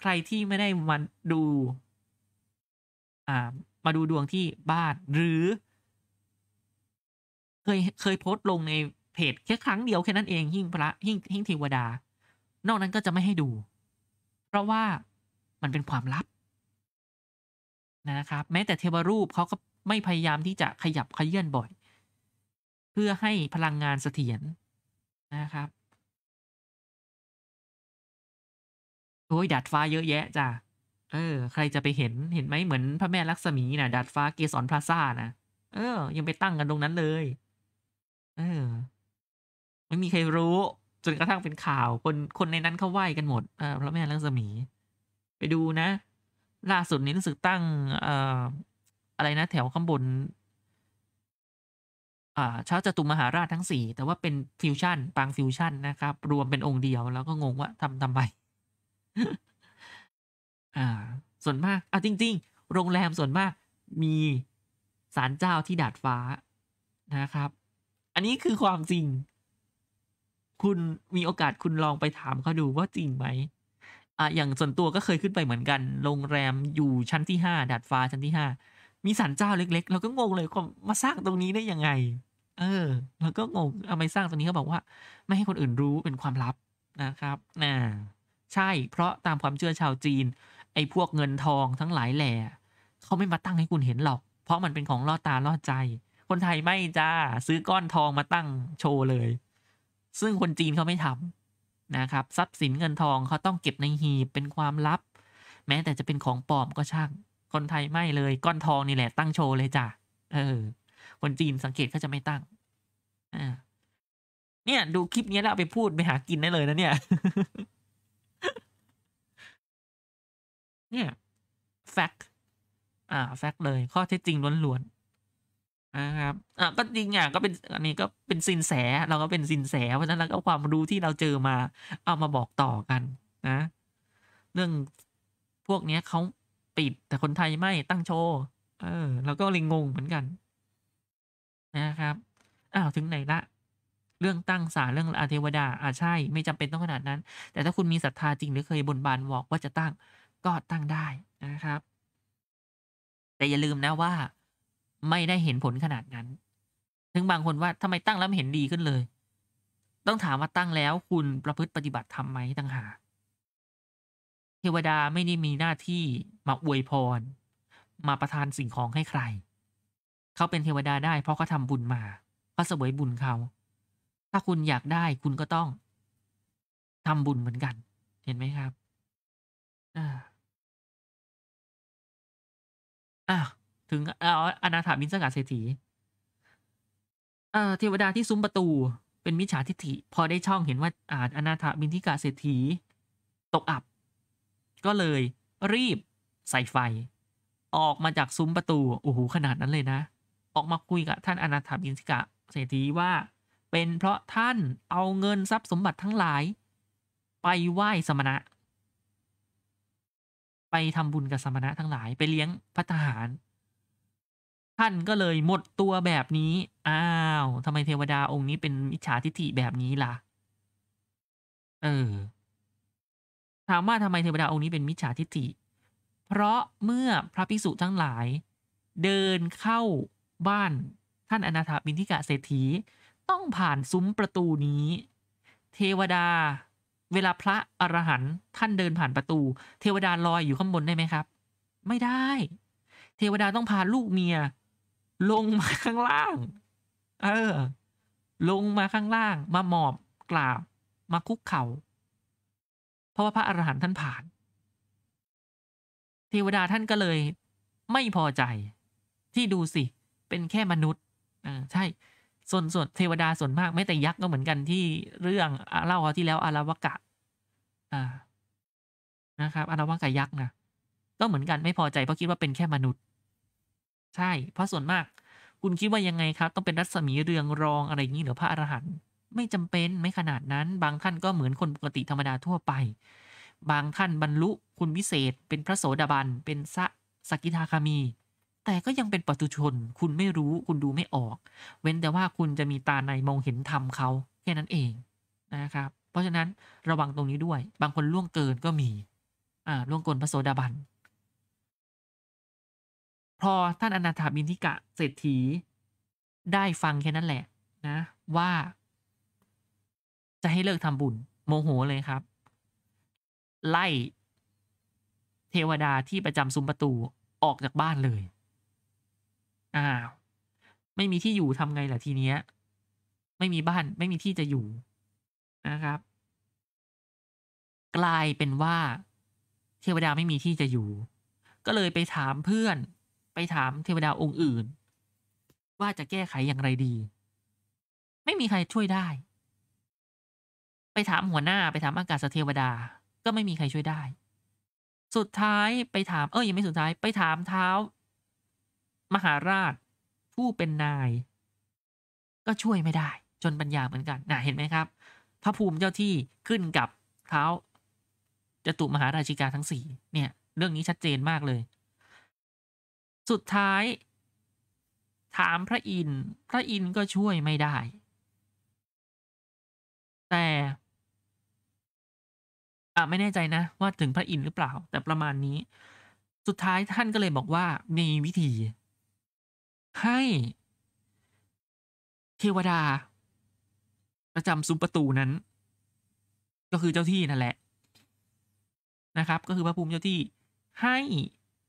ใครที่ไม่ได้มันดูอ่ามาดูดวงที่บ้านหรือ เคยเคยโพสต์ลงในเพจแค่ครั้งเดียวแค่นั้นเองหิ่งพระหิ่งหิ่งเทวดา นอกนั้นก็จะไม่ให้ดู เพราะว่ามันเป็นความลับนะครับ แม้แต่เทวรูปเขาก็ไม่พยายามที่จะขยับขยื่นบ่อย เพื่อให้พลังงานเสถียรนะครับโอ้ยดัดฟ้าเยอะแยะจ้ะเออใครจะไปเห็น เห็นไหมเหมือนพระแม่ลักษมีนะ่ะดาดฟ้าเกสรพลาซ่านะเออยังไปตั้งกันตรงนั้นเลย เออ ไม่มีใครรู้ จนกระทั่งเป็นข่าว คนคนในนั้นเขาไหว้กันหมดเออพระแม่ลักษมี ไปดูนะ ล่าสุดนี้รู้สึกตั้ง เอ่อ อะไรนะแถวข้างบน อ่าเช้าจตุมหาราชทั้งสี่แต่ว่าเป็นฟิวชั่นปางฟิวชั่นนะครับ รวมเป็นองค์เดียว แล้วก็งงว่าทำทำไมอ่าส่วนมากอะจริงๆ โรงแรมส่วนมาก มีศาลเจ้าที่ดาดฟ้านะครับ อันนี้คือความจริง คุณมีโอกาสคุณลองไปถามเขาดูว่าจริงไหมอ่ะ อย่างส่วนตัวก็เคยขึ้นไปเหมือนกัน โรงแรมอยู่ชั้นที่ห้าดาดฟ้า ชั้นที่ห้ามีศาลเจ้าเล็กๆเราก็งงเลยว่ามาสร้างตรงนี้ได้ยังไง เออเราก็งง เอาไมสร้างตรงนี้เขาบอกว่า ไม่ให้คนอื่นรู้เป็นความลับนะครับ น่ะ ใช่ เพราะตามความเชื่อชาวจีนไอ้พวกเงินทองทั้งหลายแหล่เขาไม่มาตั้งให้คุณเห็นหรอก เพราะมันเป็นของล่อตาล่อใจ คนไทยไม่จ้าซื้อก้อนทองมาตั้งโชว์เลย ซึ่งคนจีนเขาไม่ทำนะครับทรัพย์สินเงินทองเขาต้องเก็บในหีบเป็นความลับแม้แต่จะเป็นของปลอมก็ช่าง คนไทยไม่เลยก้อนทองนี่แหละตั้งโชว์เลยจ้ะเออ คนจีนสังเกตก็จะไม่ตั้งอ่าเนี่ย ดูคลิปนี้แล้วไปพูด ไปหากินได้เลยนะเนี่ยเนี่ยแฟกต์อ่าแฟกต์เลยข้อเท็จจริงล้วนๆนะครับอ่าก็จริงอ่ะงก็เป็นอันนี้ก็เป็นสินแสเราก็เป็นสินแส เพราะฉะนั้นเราก็ความรู้ที่เราเจอมาเอามาบอกต่อกันนะเรื่องพวกเนี้ยเขาปิดแต่คนไทยไม่ตั้งโชว์เออเราก็เลยงงเหมือนกันนะครับอ้าวถึงไหนละ เรื่องตั้งศาลเรื่องอาเทวดาอ่าใช่ไม่จำเป็นต้องขนาดนั้น แต่ถ้าคุณมีศรัทธาจริงหรือเคยบนบานบอกว่าจะตั้งก็ตั้งได้นะครับ แต่อย่าลืมนะว่าไม่ได้เห็นผลขนาดนั้น ถึงบางคนว่าทำไมตั้งแล้วไม่เห็นดีขึ้นเลย ต้องถามว่าตั้งแล้วคุณประพฤติปฏิบัติทำไหมตั้งหาเทวดาไม่ได้มีหน้าที่มาอวยพร มาประทานสิ่งของให้ใคร เขาเป็นเทวดาได้ เพราะเขาทำบุญมาเขาเสวยบุญเขา ถ้าคุณอยากได้คุณก็ต้องทำบุญเหมือนกัน เห็นไหมครับอ่าอ่ะถึงออาอนาถามินสกัดเศรษฐีเอ่อเทวดาที่ซุ้มประตูเป็นมิจฉาทิฐิพอได้ช่องเห็นว่าอานอนาถามินทิกาเศรษฐีตกอับ ก็เลยรีบใส่ไฟ ออกมาจากซุ้มประตูโอ้โหขนาดนั้นเลยนะ ออกมาคุยกับท่านอนาถามินทิกาเศรษฐีว่าเป็นเพราะท่านเอาเงินทรัพย์สมบัติทั้งหลาย ไปไหว้สมณะไปทำบุญกับสมณะทั้งหลายไปเลี้ยงพัทหาร ท่านก็เลยหมดตัวแบบนี้ อ้าวทำไมเทวดาองค์นี้ เป็นมิจฉาทิฐิแบบนี้ล่ะเออถามว่าทำไมเทวดาองค์นี้เป็นมิจฉาทิฐิเพราะเมื่อพระภิกษุทั้งหลาย เดินเข้าบ้านท่านอนาถบินทิกะเศรษฐี ต้องผ่านซุ้มประตูนี้ เทวดาเวลาพระอรหันต์ท่านเดินผ่านประตู เทวดาลอยอยู่ข้างบนได้ไหมครับ ไม่ได้ เทวดาต้องพาลูกเมีย ลงมาข้างล่าง เออลงมาข้างล่าง มาหมอบกราบมาคุกเขา่าเพราะว่าพระอรหันต์ท่านผ่าน เทวดาท่านก็เลยไม่พอใจที่ดูสิ เป็นแค่มนุษย์อ่าใช่ส่วนส่วนเทวดาส่วนมากไม่แต่ยักษ์ ก็เหมือนกันที่เรื่องเล่าเาที่แล้วอาราวกะอ่านะครับอาราวกะยักษ์นะก็เหมือนกันไม่พอใจ เพราะคิดว่าเป็นแค่มนุษย์ ใช่ เพราะส่วนมาก คุณคิดว่ายังไงครับต้องเป็นรัศมีเรืองรองอะไรอย่างนี้หรือพระอรหันต์ไม่จำเป็นไม่ขนาดนั้น บางท่านก็เหมือนคนปกติธรรมดาทั่วไป บางท่านบรรลุคุณวิเศษ เป็นพระโสดาบันเป็นสะสกิทาคามีแต่ก็ยังเป็นปัตุชน คุณไม่รู้ คุณดูไม่ออก เว้นแต่ว่าคุณจะมีตาในมองเห็นธรรมเขา แค่นั้นเองนะครับ เพราะฉะนั้นระวังตรงนี้ด้วย บางคนล่วงเกินก็มี อ่าล่วงเกินพระโสดาบัน พอท่านอนาถาบินทิกะเศรษฐีได้ฟังแค่นั้นแหละนะว่าจะให้เลิกทำบุญ โมโหเลยครับ ไล่เทวดาที่ประจำซุ้มประตูออกจากบ้านเลยอ้าวไม่มีที่อยู่ทำไงล่ะทีเนี้ย ไม่มีบ้าน ไม่มีที่จะอยู่นะครับ กลายเป็นว่าเทวดาไม่มีที่จะอยู่ ก็เลยไปถามเพื่อนไปถามเทวดาองค์อื่น ว่าจะแก้ไขอย่างไรดี ไม่มีใครช่วยได้ ไปถามหัวหน้า ไปถามอากาศเทวดาก็ไม่มีใครช่วยได้ สุดท้ายไปถามเอ้ยยังไม่สุดท้ายไปถามเท้ามหาราชผู้เป็นนาย ก็ช่วยไม่ได้ จนปัญญาเหมือนกันนะเห็นไหมครับพระภูมิเจ้าที่ขึ้นกับเท้าจตุมหาราชิกาทั้งสี่เนี่ย เรื่องนี้ชัดเจนมากเลย สุดท้ายถามพระอินทร์พระอินทร์ก็ช่วยไม่ได้ แต่อ่ะไม่แน่ใจนะว่าถึงพระอินทร์หรือเปล่า แต่ประมาณนี้ สุดท้ายท่านก็เลยบอกว่ามีวิธีให้เทวดาประจำซุ้มประตูนั้น ก็คือเจ้าที่นั่นแหละนะครับก็คือพระภูมิเจ้าที่ให้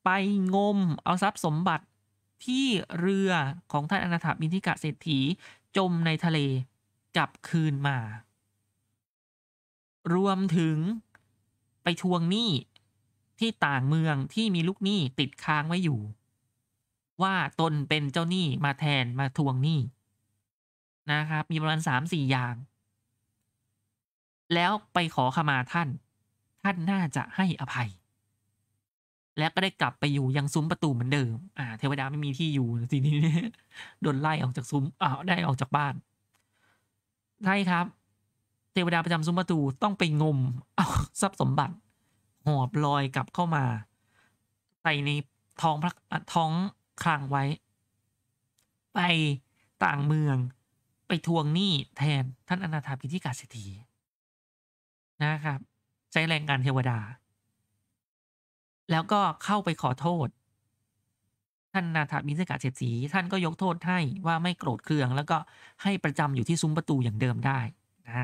ไปงมเอาทรัพย์สมบัติที่เรือของท่านอนาถบินทิกะเศรษฐีจมในทะเลกลับคืนมา รวมถึงไปทวงหนี้ที่ต่างเมืองที่มีลูกหนี้ติดค้างไว้อยู่ว่าตนเป็นเจ้าหนี้มาแทนมาทวงหนี้นะครับมีประมาณสามสี่ อย่าง แล้วไปขอขมาท่าน ท่านน่าจะให้อภัย และก็ได้กลับไปอยู่ยังซุ้มประตูเหมือนเดิมอ่าเทวดาไม่มีที่อยู่ทีนี้โดนไล่ออกจากซุ้มอ้าวได้ออกจากบ้านใช่ครับเทวดาประจำซุ้มประตูต้องไปงมเอาทรัพย์สมบัติหอบลอยกลับเข้ามาใส่ในท้องพระท้องคลังไว้ ไปต่างเมืองไปทวงหนี้แทนท่านอนาถาพิธิกาเศรษฐีนะครับใช้แรงงานเทวดา แล้วก็เข้าไปขอโทษ ท่านนาถามิสกาเศรษฐีท่านก็ยกโทษให้ว่าไม่โกรธเคือง แล้วก็ให้ประจำอยู่ที่ซุ้มประตูอย่างเดิมได้นะ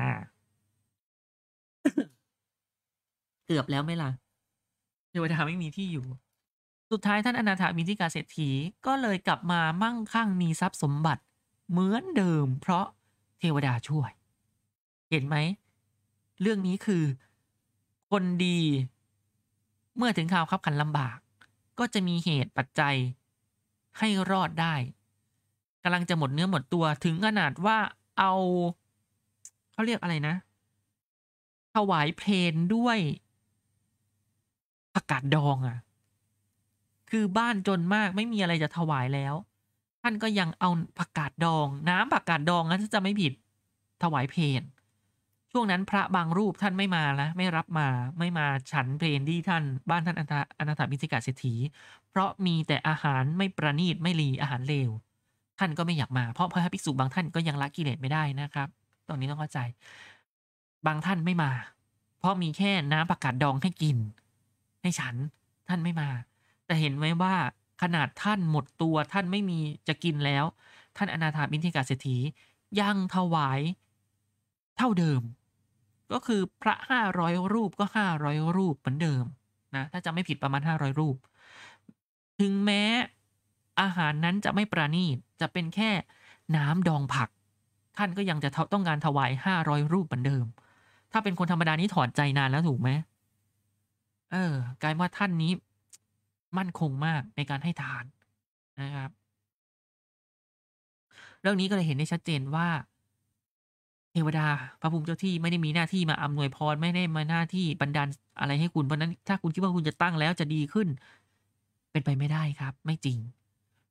เกือบแล้วไม่ล่ะเทวดาไม่มีที่อยู่สุดท้ายท่านอนาถามินทิกาเศรษฐีก็เลยกลับมามั่งคั่งมีทรัพย์สมบัติเหมือนเดิมเพราะเทวดาช่วย เห็นไหม เรื่องนี้คือคนดีเมื่อถึงข่าวขับขันลำบาก ก็จะมีเหตุปัจจัยให้รอดได้กำลังจะหมดเนื้อหมดตัวถึงขนาดว่าเอา เขาเรียกอะไรนะถวายเพลนด้วยผักกาดดองอะ่ะคือบ้านจนมากไม่มีอะไรจะถวายแล้ว ท่านก็ยังเอาผักกาดดอง น้ำผักกาดดองนัถ้าจะไม่ผิดถวายเพนช่วงนั้นพระบางรูปท่านไม่มาละไม่รับมาไม่มาฉันเพลนที่ท่าน บ้านท่านอนาถบิสิกาเศรษฐีเพราะมีแต่อาหารไม่ประณีตไม่รีอาหารเลวท่านก็ไม่อยากมา เพราะพระภิกษุบางท่านก็ยังละกิเลสไม่ได้นะครับตอนนี้ต้องเข้าใจ บางท่านไม่มา เพราะมีแค่น้ำผักกาดดองให้กิน ให้ฉันท่านไม่มาแต่เห็นไหมว่าขนาดท่านหมดตัวท่านไม่มีจะกินแล้ว ท่านอนาถาบินทิกาเศรษฐียังถวายเท่าเดิม ก็คือพระห้าร้อยรูปก็ห้าร้อยรูปเหมือนเดิมนะถ้าจะไม่ผิดประมาณห้าร้อยรูป ถึงแม้อาหารนั้นจะไม่ประณีต จะเป็นแค่น้ำดองผัก ท่านก็ยังจะต้องการถวายห้าร้อยรูปเหมือนเดิม ถ้าเป็นคนธรรมดานี้ถอดใจนานแล้วถูกไหมเออกลายว่าท่านนี้มั่นคงมากในการให้ทานนะครับเรื่องนี้ก็เลยเห็นได้ชัดเจนว่า เทวดาพระภูมิเจ้าที่ไม่ได้มีหน้าที่มาอำนวยพรไม่ได้มาหน้าที่บันดาลอะไรให้คุณเพราะนั้น ถ้าคุณคิดว่าคุณจะตั้งแล้วจะดีขึ้น เป็นไปไม่ได้ครับ ไม่จริง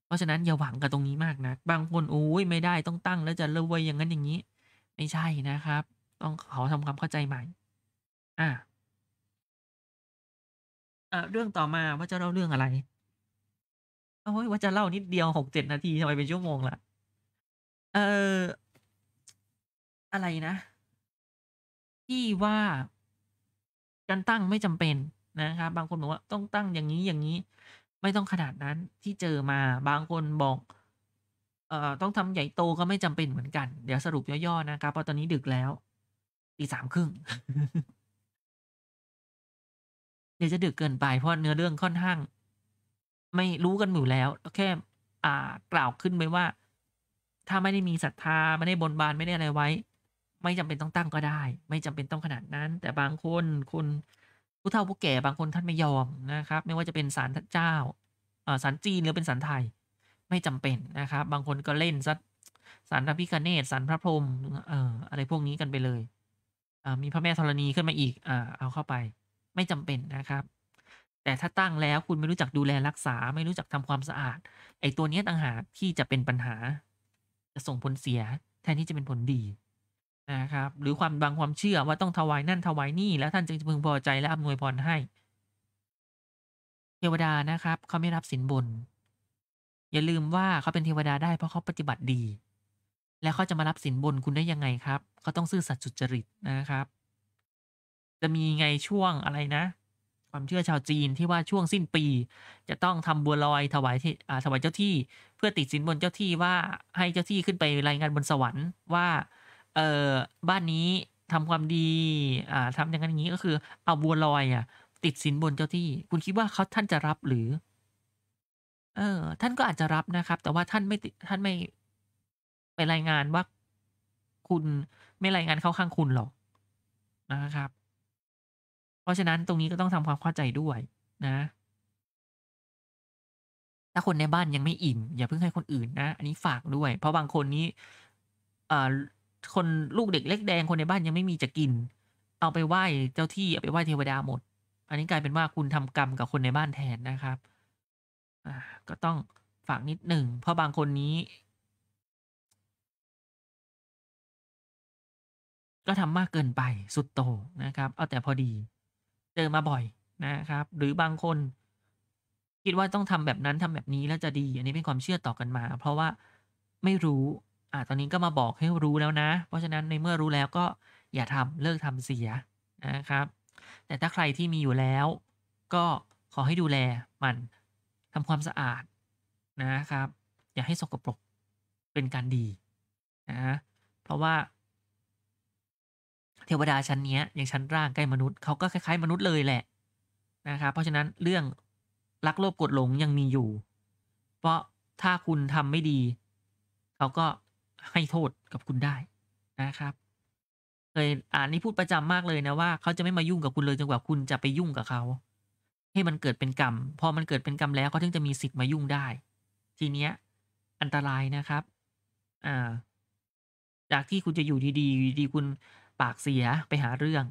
เพราะฉะนั้นอย่าหวังกับตรงนี้มากนะ บางคนโอ้ยไม่ได้ต้องตั้งแล้วจะรวยอย่างนั้นอย่างนี้ ไม่ใช่นะครับ ต้องขอทำความเข้าใจใหม่ อ่าเอ่เรื่องต่อมาว่าจะเล่าเรื่องอะไรโอ้ยว่าจะเล่านิดเดียวหกเจ็ดนาทีทำไมเป็นชั่วโมงละเอออะไรนะที่ว่าการตั้งไม่จำเป็นนะครับบางคนบอกว่า ต้องตั้งอย่างนี้อย่างนี้ ไม่ต้องขนาดนั้น ที่เจอมาบางคนบอก เอ่อต้องทำใหญ่โตก็ไม่จำเป็นเหมือนกัน เดี๋ยวสรุปย่อๆนะครับเพราะตอนนี้ดึกแล้วตีสามครึ่งดี๋ยวจะดึกเกินไปเพราะเนื้อเรื่องค่อนข้าง ไม่รู้กันอยู่แล้ว แค่ อ่ากล่าวขึ้นไปว่า ถ้าไม่ได้มีศรัทธาไม่ได้บนบานไม่ได้อะไรไว้ ไม่จำเป็นต้องตั้งก็ได้ ไม่จำเป็นต้องขนาดนั้น แต่บางคน คุณผู้เฒ่าผู้แก่บางคนท่านไม่ยอมนะครับไม่ว่าจะเป็นสารเจ้าสารจีนหรือเป็นสารไทย ไม่จำเป็นนะครับ บางคนก็เล่นซัดสารพระพิคเนศสารพระพรหมออะไรพวกนี้กันไปเลยมีพระแม่ธรณีขึ้นมาอีกอเอาเข้าไปไม่จำเป็นนะครับ แต่ถ้าตั้งแล้วคุณไม่รู้จักดูแลรักษา ไม่รู้จักทำความสะอาดไอ้ตัวนี้ต่างหากที่จะเป็นปัญหา จะส่งผลเสียแทนที่จะเป็นผลดีนะครับ หรือความบางความเชื่อว่าต้องถวายนั่นถวายนี่แล้วท่านจึงจะพึงพอใจและอำนวยพรให้ เทวดานะครับ เขาไม่รับสินบนอย่าลืมว่าเขาเป็นเทวดาได้เพราะเขาปฏิบัติดี และเขาจะมารับสินบนคุณได้ยังไงครับเขาต้องซื่อสัตย์สุจริตนะครับจะมีไงช่วงอะไรนะ ความเชื่อชาวจีนที่ว่าช่วงสิ้นปี จะต้องทำบัวลอยถวายที่ถวายเจ้าที่เพื่อติดสินบนเจ้าที่ว่า ให้เจ้าที่ขึ้นไปรายงานบนสวรรค์ว่า เออบ้านนี้ทำความดีอ่าทำอย่างนั้นอย่างนี้ก็คือ เอาบัวลอยอ่ะ ติดสินบนเจ้าที่ คุณคิดว่าเขาท่านจะรับหรือ เออท่านก็อาจจะรับนะครับ แต่ว่า ท่านไม่ท่านไม่ไปรายงานว่าคุณไม่รายงานเข้าข้างคุณหรอกนะครับเพราะฉะนั้นตรงนี้ก็ต้องทำความเข้าใจด้วยนะ ถ้าคนในบ้านยังไม่อิ่ม อย่าเพิ่งให้คนอื่นนะ อันนี้ฝากด้วย เพราะบางคนนี้อ่คนลูกเด็กเล็กแดงคนในบ้านยังไม่มีจะกิน เอาไปไหว้เจ้าที่ เอาไปไหว้เทวดาหมด อันนี้กลายเป็นว่าคุณทำกรรมกับคนในบ้านแทนนะครับอ่าก็ต้องฝากนิดหนึ่ง เพราะบางคนนี้ ก็ทำมากเกินไปสุดโต่งนะครับ เอาแต่พอดีเจอมาบ่อยนะครับ หรือบางคน คิดว่าต้องทำแบบนั้นทำแบบนี้แล้วจะดี อันนี้เป็นความเชื่อต่อกันมา เพราะว่าไม่รู้อ่าตอนนี้ก็มาบอกให้รู้แล้วนะ เพราะฉะนั้นในเมื่อรู้แล้วก็อย่าทำเลิกทำเสียนะครับ แต่ถ้าใครที่มีอยู่แล้ว ก็ขอให้ดูแลมันทำความสะอาดนะครับ อย่าให้สกปรกเป็นการดีนะเพราะว่าเทวดาชั้นนี้ อย่างชั้นร่างใกล้มนุษย์เขาก็คล้ายๆมนุษย์เลยแหละนะครับ เพราะฉะนั้นเรื่องรักโลภกดหลงยังมีอยู่ เพราะถ้าคุณทำไม่ดี เขาก็ให้โทษกับคุณได้นะครับเคยอ่านนี่พูดประจำมากเลยนะว่าเขาจะไม่มายุ่งกับคุณเลยจนกว่าคุณจะไปยุ่งกับเขาให้มันเกิดเป็นกรรม พอมันเกิดเป็นกรรมแล้วเขาถึงจะมีสิทธิ์มายุ่งได้ทีเนี้ยอันตรายนะครับอ่าจากที่คุณจะอยู่ดีๆดีคุณปากเสียไปหาเรื่อง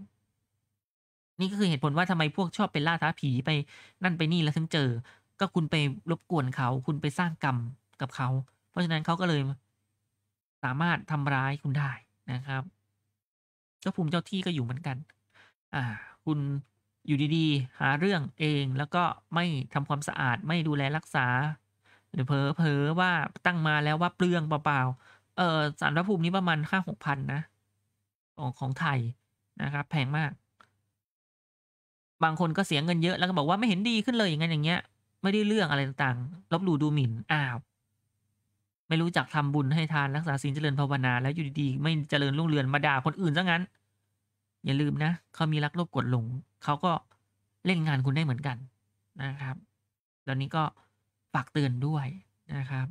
นี่ก็คือเหตุผลว่าทำไมพวกชอบไปล่าท้าผีไปนั่นไปนี่แล้วถึงเจอก็คุณไปรบกวนเขาคุณไปสร้างกรรมกับเขาเพราะฉะนั้นเขาก็เลยสามารถทำร้ายคุณได้นะครับ เจ้าภูมิเจ้าที่ก็อยู่เหมือนกันอ่าคุณอยู่ดี ๆ หาเรื่องเองแล้วก็ไม่ทำความสะอาดไม่ดูแลรักษาหรือเผลอเอว่าตั้งมาแล้วว่าเปลืองเปล่าๆเออสารพระภูมินี้ประมาณห้าหกพันนะของของไทยนะครับ แพงมาก บางคนก็เสียเงินเยอะแล้วก็บอกว่าไม่เห็นดีขึ้นเลย อย่างนั้นอย่างเงี้ยไม่ได้เรื่องอะไรต่างๆ ลบหลู่ดูหมิ่นอ้าวไม่รู้จักทำบุญให้ทานรักษาศีลเจริญภาวนาแล้วอยู่ดีๆ ไม่เจริญรุ่งเรืองมาด่าคนอื่นซะงั้น อย่าลืมนะเขามีรักโลภกดหลงเขาก็เล่นงานคุณได้เหมือนกันนะครับ ตอนนี้ก็ฝากเตือนด้วยนะครับ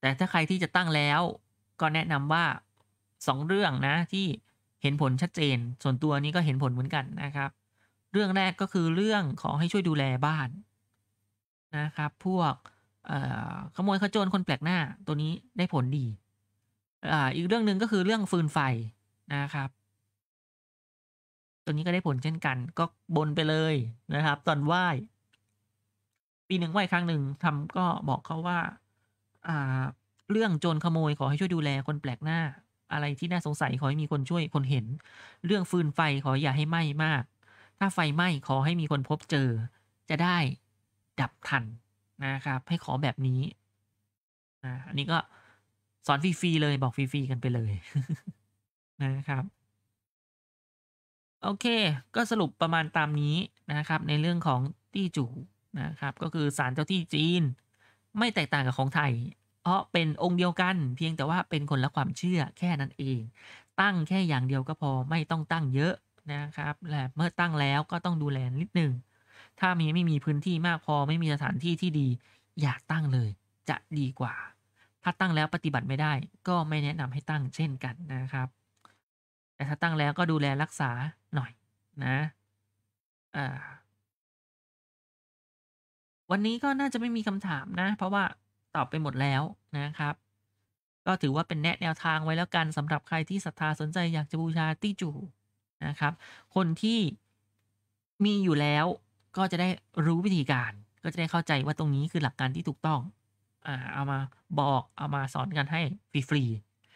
แต่ถ้าใครที่จะตั้งแล้วก็แนะนำว่าสองเรื่องนะที่เห็นผลชัดเจน ส่วนตัวนี้ก็เห็นผลเหมือนกันนะครับ เรื่องแรกก็คือเรื่องขอให้ช่วยดูแลบ้านนะครับ พวกขโมยขโจรคนแปลกหน้า ตัวนี้ได้ผลดีออีกเรื่องหนึ่งก็คือเรื่องฟืนไฟนะครับ ตัวนี้ก็ได้ผลเช่นกันก็บนไปเลยนะครับ ตอนไหว้ปีหนึ่งไหว้ครั้งหนึ่งทำก็บอกเขาว่าอ่า เรื่องโจรขโมยขอให้ช่วยดูแลคนแปลกหน้าอะไรที่น่าสงสัยขอให้มีคนช่วยคนเห็น เรื่องฟืนไฟขออย่าให้ไหม้มาก ถ้าไฟไหม้ขอให้มีคนพบเจอ จะได้ดับทันนะครับ ให้ขอแบบนี้นะอันนี้ก็สอนฟรีๆเลยบอกฟรีๆกันไปเลยนะครับ โอเคก็สรุปประมาณตามนี้นะครับ ในเรื่องของที่จูนะครับ ก็คือสารเจ้าที่จีนไม่แตกต่างกับของไทยเพราะ เป็นองค์เดียวกันเพียงแต่ว่าเป็นคนละความเชื่อแค่นั้นเอง ตั้งแค่อย่างเดียวก็พอไม่ต้องตั้งเยอะนะครับ และเมื่อตั้งแล้วก็ต้องดูแลนิดหนึ่งถ้ามีไม่มีพื้นที่มากพอไม่มีสถานที่ที่ดี อย่าตั้งเลยจะดีกว่า ถ้าตั้งแล้วปฏิบัติไม่ได้ก็ไม่แนะนำให้ตั้งเช่นกันนะครับ แต่ถ้าตั้งแล้วก็ดูแลรักษาหน่อยนะอ่าวันนี้ก็น่าจะไม่มีคำถามนะ เพราะว่าตอบไปหมดแล้วนะครับ ก็ถือว่าเป็นแนะแนวทางไว้แล้วกันสำหรับใครที่ศรัทธาสนใจอยากจะบูชาตี้จูนะครับ คนที่มีอยู่แล้วก็จะได้รู้วิธีการก็จะได้เข้าใจว่าตรงนี้คือหลักการที่ถูกต้องอ่าเอามาบอกเอามาสอนกันให้ฟรี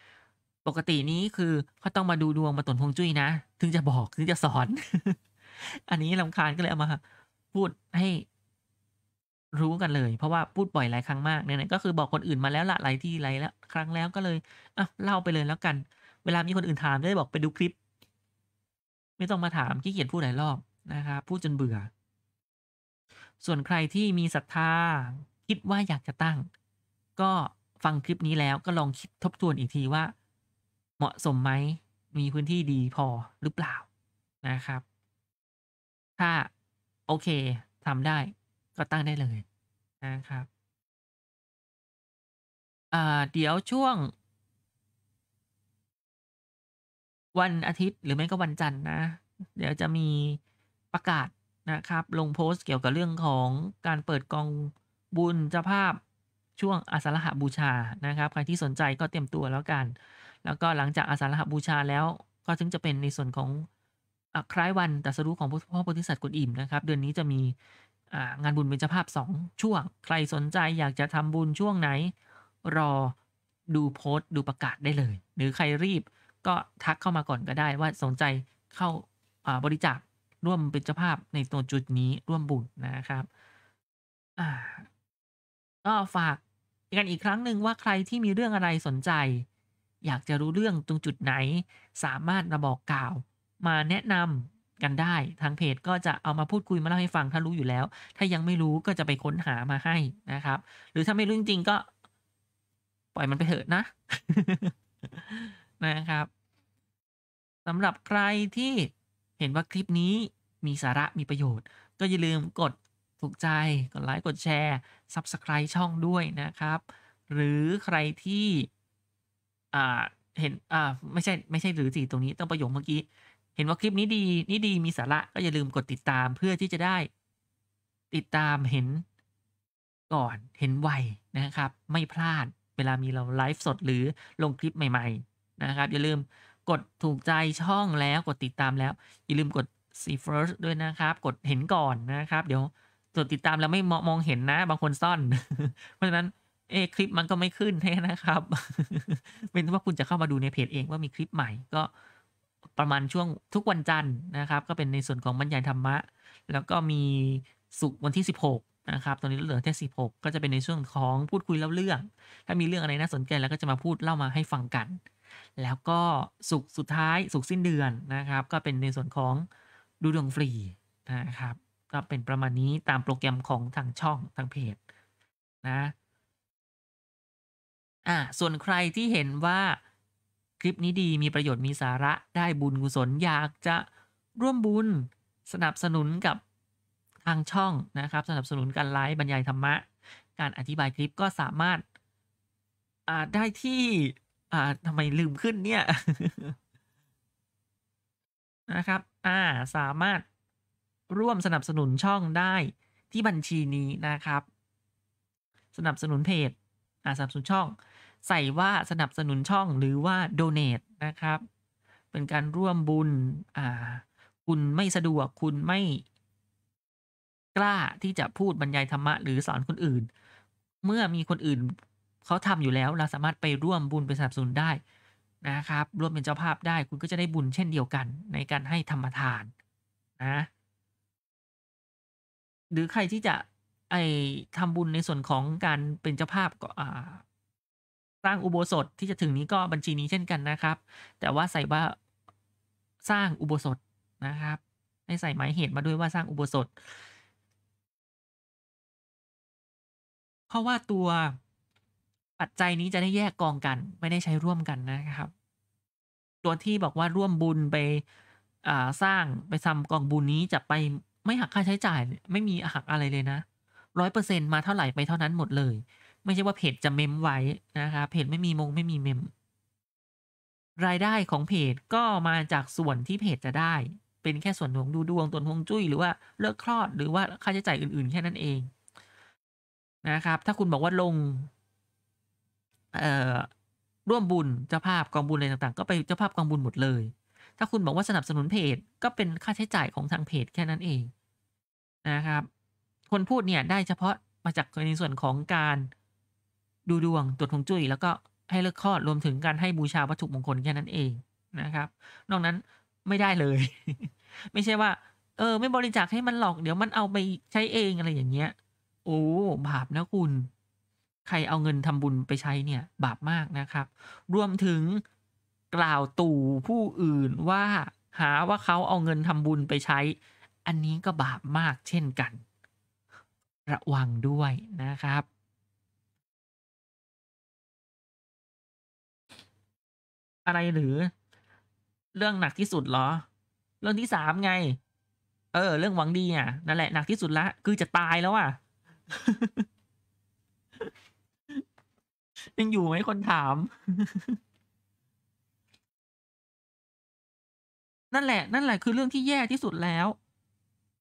ๆปกตินี้คือเขาต้องมาดูดวงมาตนพงจุ้ยนะถึงจะบอกถึงจะสอนอันนี้ลำคาญก็เลยเอามาพูดให้รู้กันเลย เพราะว่าพูดบ่อยหลายครั้งมากเนี่ยนก็คือบอกคนอื่นมาแล้วละหลายที่หลายแล้วครั้งแล้วก็เลยอ่ะเล่าไปเลยแล้วกัน เวลามีคนอื่นถามได้บอกไปดูคลิป ไม่ต้องมาถามขี้เกียจพูดหลายรอบนะครับ พูดจนเบื่อ ส่วนใครที่มีศรัทธาคิดว่าอยากจะตั้ง ก็ฟังคลิปนี้แล้วก็ลองคิดทบทวนอีกทีว่า เหมาะสมไหมมีพื้นที่ดีพอหรือเปล่านะครับ ถ้าโอเคทำได้ก็ตั้งได้เลยนะครับ เดี๋ยวช่วงวันอาทิตย์หรือไม่ก็วันจันทร์นะเดี๋ยวจะมีประกาศนะครับ ลงโพสต์เกี่ยวกับเรื่องของการเปิดกองบุญเจ้าภาพช่วงอาสาฬหบูชานะครับ ใครที่สนใจก็เตรียมตัวแล้วกัน แล้วก็หลังจากอาสาฬหบูชาแล้ว ก็ถึงจะเป็นในส่วนของคล้ายวันตรัสรู้ของพระโพธิสัตว์กุฎอิ่มนะครับ เดือนนี้จะมีงานบุญเป็นเจ้าภาพ 2 ช่วง ใครสนใจอยากจะทำบุญช่วงไหน รอดูโพสต์ดูประกาศได้เลย หรือใครรีบก็ทักเข้ามาก่อนก็ได้ว่าสนใจเข้าบริจาคร่วมเป็นเจ้าภาพในตัวจุดนี้ร่วมบุญนะครับก็ฝากกันอีกครั้งหนึ่งว่าใครที่มีเรื่องอะไรสนใจ อยากจะรู้เรื่องตรงจุดไหน สามารถมาบอกกล่าวมาแนะนำกันได้ทางเพจก็จะเอามาพูดคุยมาเล่าให้ฟังถ้ารู้อยู่แล้ว ถ้ายังไม่รู้ก็จะไปค้นหามาให้นะครับ หรือถ้าไม่รู้จริงๆ ก็ปล่อยมันไปเถอะนะนะครับสำหรับใครที่เห็นว่าคลิปนี้มีสาระมีประโยชน์ ก็อย่าลืมกดถูกใจกดไลค์กดแชร์ Subscribe ช่องด้วยนะครับ หรือใครที่เห็นไม่ใช่ ไม่ใช่หรือสีตรงนี้ต้องประโยคเมื่อกี้เห็นว่าคลิปนี้ดีนี่ดีมีสาระ ก็อย่าลืมกดติดตามเพื่อที่จะได้ติดตามเห็นก่อนเห็นไวนะครับ ไม่พลาดเวลามีเราไลฟ์สด หรือลงคลิปใหม่ ๆ นะครับ อย่าลืมกดถูกใจช่องแล้วกดติดตามแล้ว อย่าลืมกด see first ด้วยนะครับ กดเห็นก่อนนะครับเดี๋ยวกดติดตามแล้วไม่มองเห็นนะบางคนซ่อน เพราะฉะนั้นเอคลิปมันก็ไม่ขึ้นให้นะครับ เป็นว่าคุณจะเข้ามาดูในเพจเองว่ามีคลิปใหม่ก็ประมาณช่วงทุกวันจันทร์นะครับ ก็เป็นในส่วนของบรรยายธรรมะ แล้วก็มีสุกวันที่16นะครับตอนนี้เหลือแค่16ก็จะเป็นในช่วงของพูดคุยเล่าเรื่องถ้ามีเรื่องอะไรน่าสนใจแล้วก็จะมาพูดเล่ามาให้ฟังกัน แล้วก็สุกสุดท้ายสุกสิ้นเดือนนะครับ ก็เป็นในส่วนของดูดวงฟรีนะครับ ก็เป็นประมาณนี้ตามโปรแกรมของทางช่องทางเพจนะอ่าส่วนใครที่เห็นว่าคลิปนี้ดีมีประโยชน์มีสาระได้บุญกุศลอยากจะร่วมบุญสนับสนุนกับทางช่องนะครับ สนับสนุนการไลฟ์บรรยายธรรมะ การอธิบายคลิปก็สามารถได้ที่ทำไมลืมขึ้นเนี่ยนะครับอ่าสามารถร่วมสนับสนุนช่องได้ที่บัญชีนี้นะครับ สนับสนุนเพจอ่าสนับสนุนช่องใส่ว่าสนับสนุนช่องหรือว่าด o n a t นะครับเป็นการร่วมบุญ อ่าคุณไม่สะดวกคุณไม่กล้าที่จะพูดบรรยายธรรมะหรือสอนคนอื่น เมื่อมีคนอื่นเขาทำอยู่แล้ว เราสามารถไปร่วมบุญไปสนับสนุนได้นะครับ ร่วมเป็นเจ้าภาพได้คุณก็จะได้บุญเช่นเดียวกัน ในการให้ธรรมทานนะหรือใครที่จะไอทำบุญในส่วนของการเป็นเจ้าภาพก็อ่าสร้างอุโบสถที่จะถึงนี้ก็บัญชีนี้เช่นกันนะครับ แต่ว่าใส่ว่าสร้างอุโบสถนะครับ ให้ใส่หมายเหตุมาด้วยว่าสร้างอุโบสถ เพราะว่าตัวปัจจัยนี้จะได้แยกกองกันไม่ได้ใช้ร่วมกันนะครับ ตัวที่บอกว่าร่วมบุญไปสร้างไปทำกองบุญนี้จะไปไม่หักค่าใช้จ่ายไม่มีหักอะไรเลยนะร้อยเปอร์เซ็นมาเท่าไหร่ไปเท่านั้นหมดเลยไม่ใช่ว่าเพจจะเมมไว้นะคะเพจไม่มีมงไม่มีเมม รายได้ของเพจก็มาจากส่วนที่เพจจะได้เป็นแค่ส่วนหวงดูดวงตนวงจุ้ยหรือว่าเลิกคลอดหรือว่าค่าใช้จ่ายอื่นๆ แค่นั้นเองนะครับ ถ้าคุณบอกว่าลงเอ่อร่วมบุญเจ้าภาพกองบุญอะไรต่างๆ ก็ไปเจ้าภาพกองบุญหมดเลย ถ้าคุณบอกว่าสนับสนุนเพจก็เป็นค่าใช้จ่ายของทางเพจแค่นั้นเองนะครับ คนพูดเนี่ยได้เฉพาะมาจากในส่วนของการดูดวงตรวจฮวงจุ้ยแล้วก็ให้เลิกคลอดรวมถึงการให้บูชาวัตถุมงคลแค่นั้นเองนะครับ นอกนั้นไม่ได้เลย ไม่ใช่ว่า เออไม่บริจาคให้มันหลอกเดี๋ยวมันเอาไปใช้เองอะไรอย่างเงี้ยโอ้บาปนะคุณใครเอาเงินทำบุญไปใช้เนี่ย บาปมากนะครับรวมถึงกล่าวตู่ผู้อื่นว่าหาว่าเขาเอาเงินทำบุญไปใช้ อันนี้ก็บาปมากเช่นกัน ระวังด้วยนะครับอะไรหรือเรื่องหนักที่สุดเหรอ เรื่องที่สามไง เออเรื่องหวังดีอ่ะนั่นแหละ หนักที่สุดละ คือจะตายแล้วอ่ะยังอยู่ไหมคนถาม นั่นแหละ นั่นแหละคือเรื่องที่แย่ที่สุดแล้ว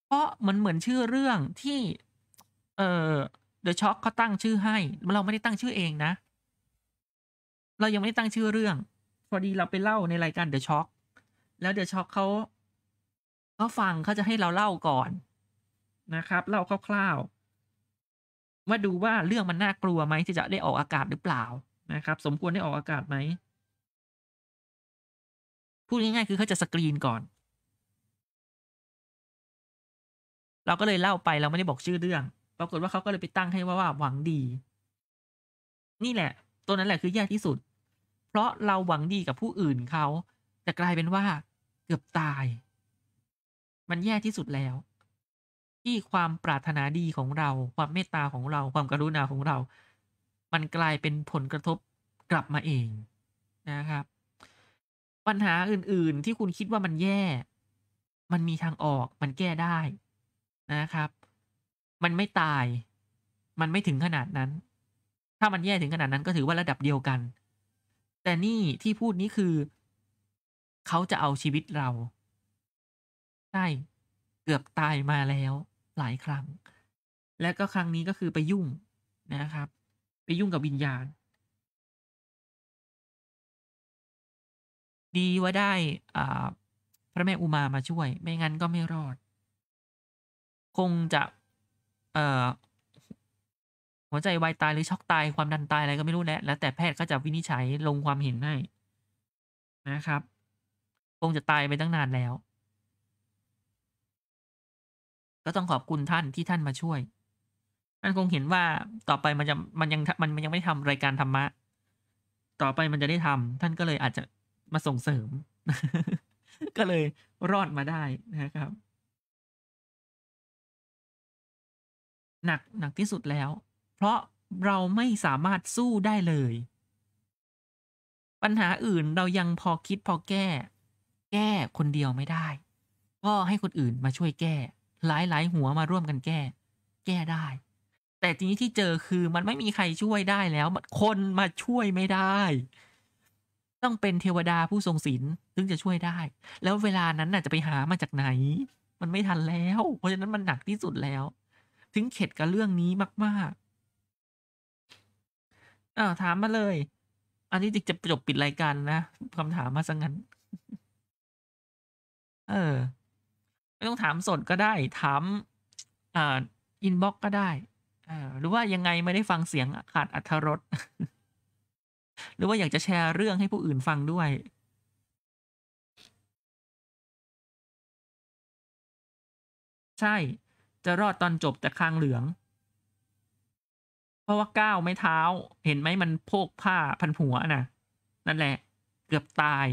เพราะมันเหมือนชื่อเรื่องที่ เออเดอะช็อคเขาตั้งชื่อให้ เราไม่ได้ตั้งชื่อเองนะ เรายังไม่ได้ตั้งชื่อเรื่องพอดีเราไปเล่าในรายการเดอะช็อคแล้วเดอะช็อคเขาเขาฟังเขาจะให้เราเล่าก่อนนะครับเล่าคร่าวๆว่าดูว่าเรื่องมันน่ากลัวไหมที่จะได้ออกอากาศหรือเปล่านะครับ สมควรได้ออกอากาศไหมพูดง่ายๆคือเขาจะสกรีนก่อนเราก็เลยเล่าไปเราไม่ได้บอกชื่อเรื่อง ปรากฏว่าเขาก็เลยไปตั้งให้ว่าว่าหวังดี นี่แหละ ตัวนั้นแหละคือแย่ที่สุดเพราะเราหวังดีกับผู้อื่นเขาแต่กลายเป็นว่าเกือบตาย มันแย่ที่สุดแล้ว ที่ความปรารถนาดีของเรา ความเมตตาของเรา ความกรุณาของเรา มันกลายเป็นผลกระทบกลับมาเองนะครับ ปัญหาอื่นๆที่คุณคิดว่ามันแย่ มันมีทางออกมันแก้ได้นะครับ มันไม่ตาย มันไม่ถึงขนาดนั้น ถ้ามันแย่ถึงขนาดนั้นก็ถือว่าระดับเดียวกันแต่นี่ที่พูดนี้คือเขาจะเอาชีวิตเราใช่เกือบตายมาแล้วหลายครั้ง และก็ครั้งนี้ก็คือไปยุ่งนะครับ ไปยุ่งกับวิญญาณ ดีว่าได้พระแม่อุมามาช่วย ไม่งั้นก็ไม่รอด คงจะเอ่อหัวใจวายตายหรือช็อกตายความดันตายอะไรก็ไม่รู้แหละแล้วแต่แพทย์ก็จะวินิจฉัยลงความเห็นให้นะครับคงจะตายไปตั้งนานแล้ว ก็ต้องขอบคุณท่านที่ท่านมาช่วยท่านคงเห็นว่าต่อไปมันจะมันยังมันมันยังไม่ทำรายการธรรมะต่อไปมันจะได้ทำ ท่านก็เลยอาจจะมาส่งเสริม ก็เลยรอดมาได้นะครับ หนัก หนักที่สุดแล้วเพราะเราไม่สามารถสู้ได้เลย ปัญหาอื่นเรายังพอคิดพอแก้ แก้คนเดียวไม่ได้ ก็ให้คนอื่นมาช่วยแก้ หลายหลายหัวมาร่วมกันแก้ แก้ได้ แต่ทีนี้ที่เจอคือมันไม่มีใครช่วยได้แล้ว คนมาช่วยไม่ได้ ต้องเป็นเทวดาผู้ทรงศีลถึงจะช่วยได้ แล้วเวลานั้นน่ะจะไปหามาจากไหน มันไม่ทันแล้ว เพราะฉะนั้นมันหนักที่สุดแล้ว ถึงเข็ดกับเรื่องนี้มาก ๆอาถามมาเลย อันนี้จะจบปิดรายการนะคำถามมาซะงั้น เออไม่ต้องถามสดก็ได้ ถามอ่าอินบ็อกก็ได้ออหรือว่ายังไงไม่ได้ฟังเสียงขาดอัธรสหรือว่าอยากจะแชร์เรื่องให้ผู้อื่นฟังด้วย ใช่จะรอดตอนจบแต่คางเหลืองราะว่าก้าวไม่เท้าเห็นไหมมันโพกผ้าพันหัวนะ่ะ นั่นแหละ เกือบตาย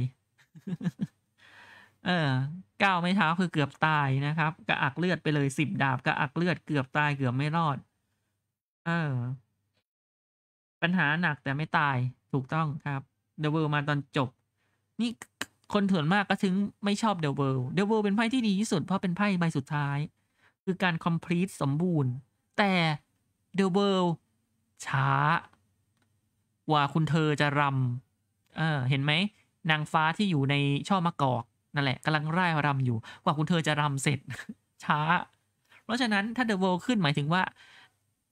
เออก้าวไม่เท้าคือเกือบตายนะครับกระอักเลือดไปเลยสิบดาบกระอักเลือดเกือบตายเกือบไม่รอดเออปัญหาหนักแต่ไม่ตายถูกต้องครับเดวเวิลมาตอนจบ นี่คนถ่อนมากก็ถึงไม่ชอบเดวเวิลเดวเวิลเป็นไพ่ที่ดีที่สุดเพราะเป็นไพ่ใบสุดท้าย คือการคอมพลีทสมบูรณ์แต่เดวเวิลช้า ว่าคุณเธอจะรำเออเห็นไหมนางฟ้าที่อยู่ในช่อมะกอกนั่นแหละกำลังไร่รำอยู่กว่าคุณเธอจะรำเสร็จ ช้า เพราะฉะนั้นถ้าเดอะเวลขึ้นหมายถึงว่า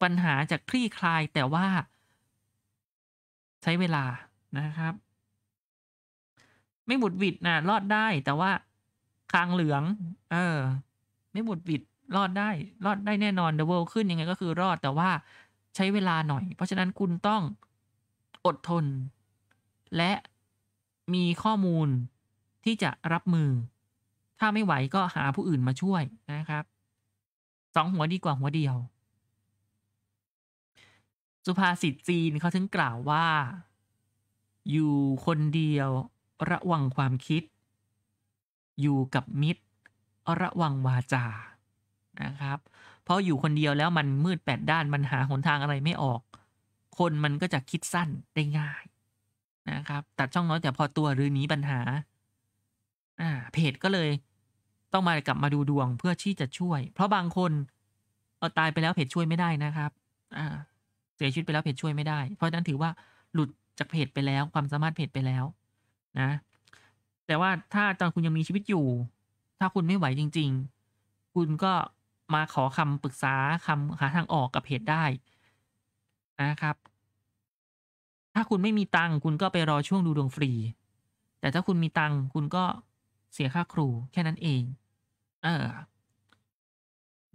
ปัญหาจะคลี่คลายแต่ว่า ใช้เวลานะครับ ไม่บมดวิดนะรอดได้แต่ว่าคางเหลือง เออไม่บมดวิดรอดได้ รอดได้แน่นอนเดอะเวลขึ้นยังไง ก็คือรอดแต่ว่าใช้เวลาหน่อย เพราะฉะนั้นคุณต้องอดทน และมีข้อมูลที่จะรับมือ ถ้าไม่ไหวก็หาผู้อื่นมาช่วยนะครับสองหัวดีกว่าหัวเดียว สุภาษิตจีนเขาถึงกล่าวว่า อยู่คนเดียวระวังความคิด อยู่กับมิตร ระวังวาจานะครับเพราะอยู่คนเดียวแล้วมันมืดแปดด้านมันหาหนทางอะไรไม่ออก คนมันก็จะคิดสั้นได้ง่ายนะครับตัดช่องน้อยแต่พอตัวหรือหนีปัญหาอ่าเพจก็เลย ต้องมากลับมาดูดวงเพื่อที่จะช่วย เพราะบางคนเอาตายไปแล้วเพจช่วยไม่ได้นะครับอ่าเสียชีวิตไปแล้วเพจช่วยไม่ได้ เพราะนั้นถือว่าหลุดจากเพจไปแล้ว ความสามารถเพจไปแล้วนะแต่ว่าถ้าตอนคุณยังมีชีวิตอยู่ ถ้าคุณไม่ไหวจริง ๆ คุณก็มาขอคำปรึกษาคำหาทางออกกับเพจได้นะครับ ถ้าคุณไม่มีตังคุณก็ไปรอช่วงดูดวงฟรี แต่ถ้าคุณมีตังคุณก็เสียค่าครู แค่นั้นเอง เออ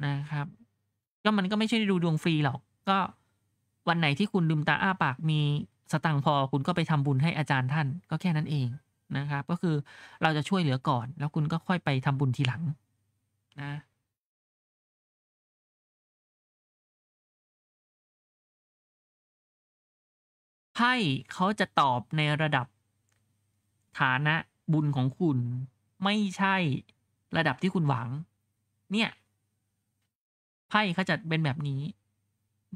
นะครับก็มันก็ไม่ใช่ดูดวงฟรีหรอก ก็วันไหนที่คุณลืมตาอ้าปาก มีสตังพอ คุณก็ไปทำบุญให้อาจารย์ท่าน ก็แค่นั้นเองนะครับ ก็คือเราจะช่วยเหลือก่อน แล้วคุณก็ค่อยไปทำบุญทีหลัง นะไพ่เขาจะตอบในระดับฐานะบุญของคุณ ไม่ใช่ระดับที่คุณหวัง เนี่ยไพ่เขาจะเป็นแบบนี้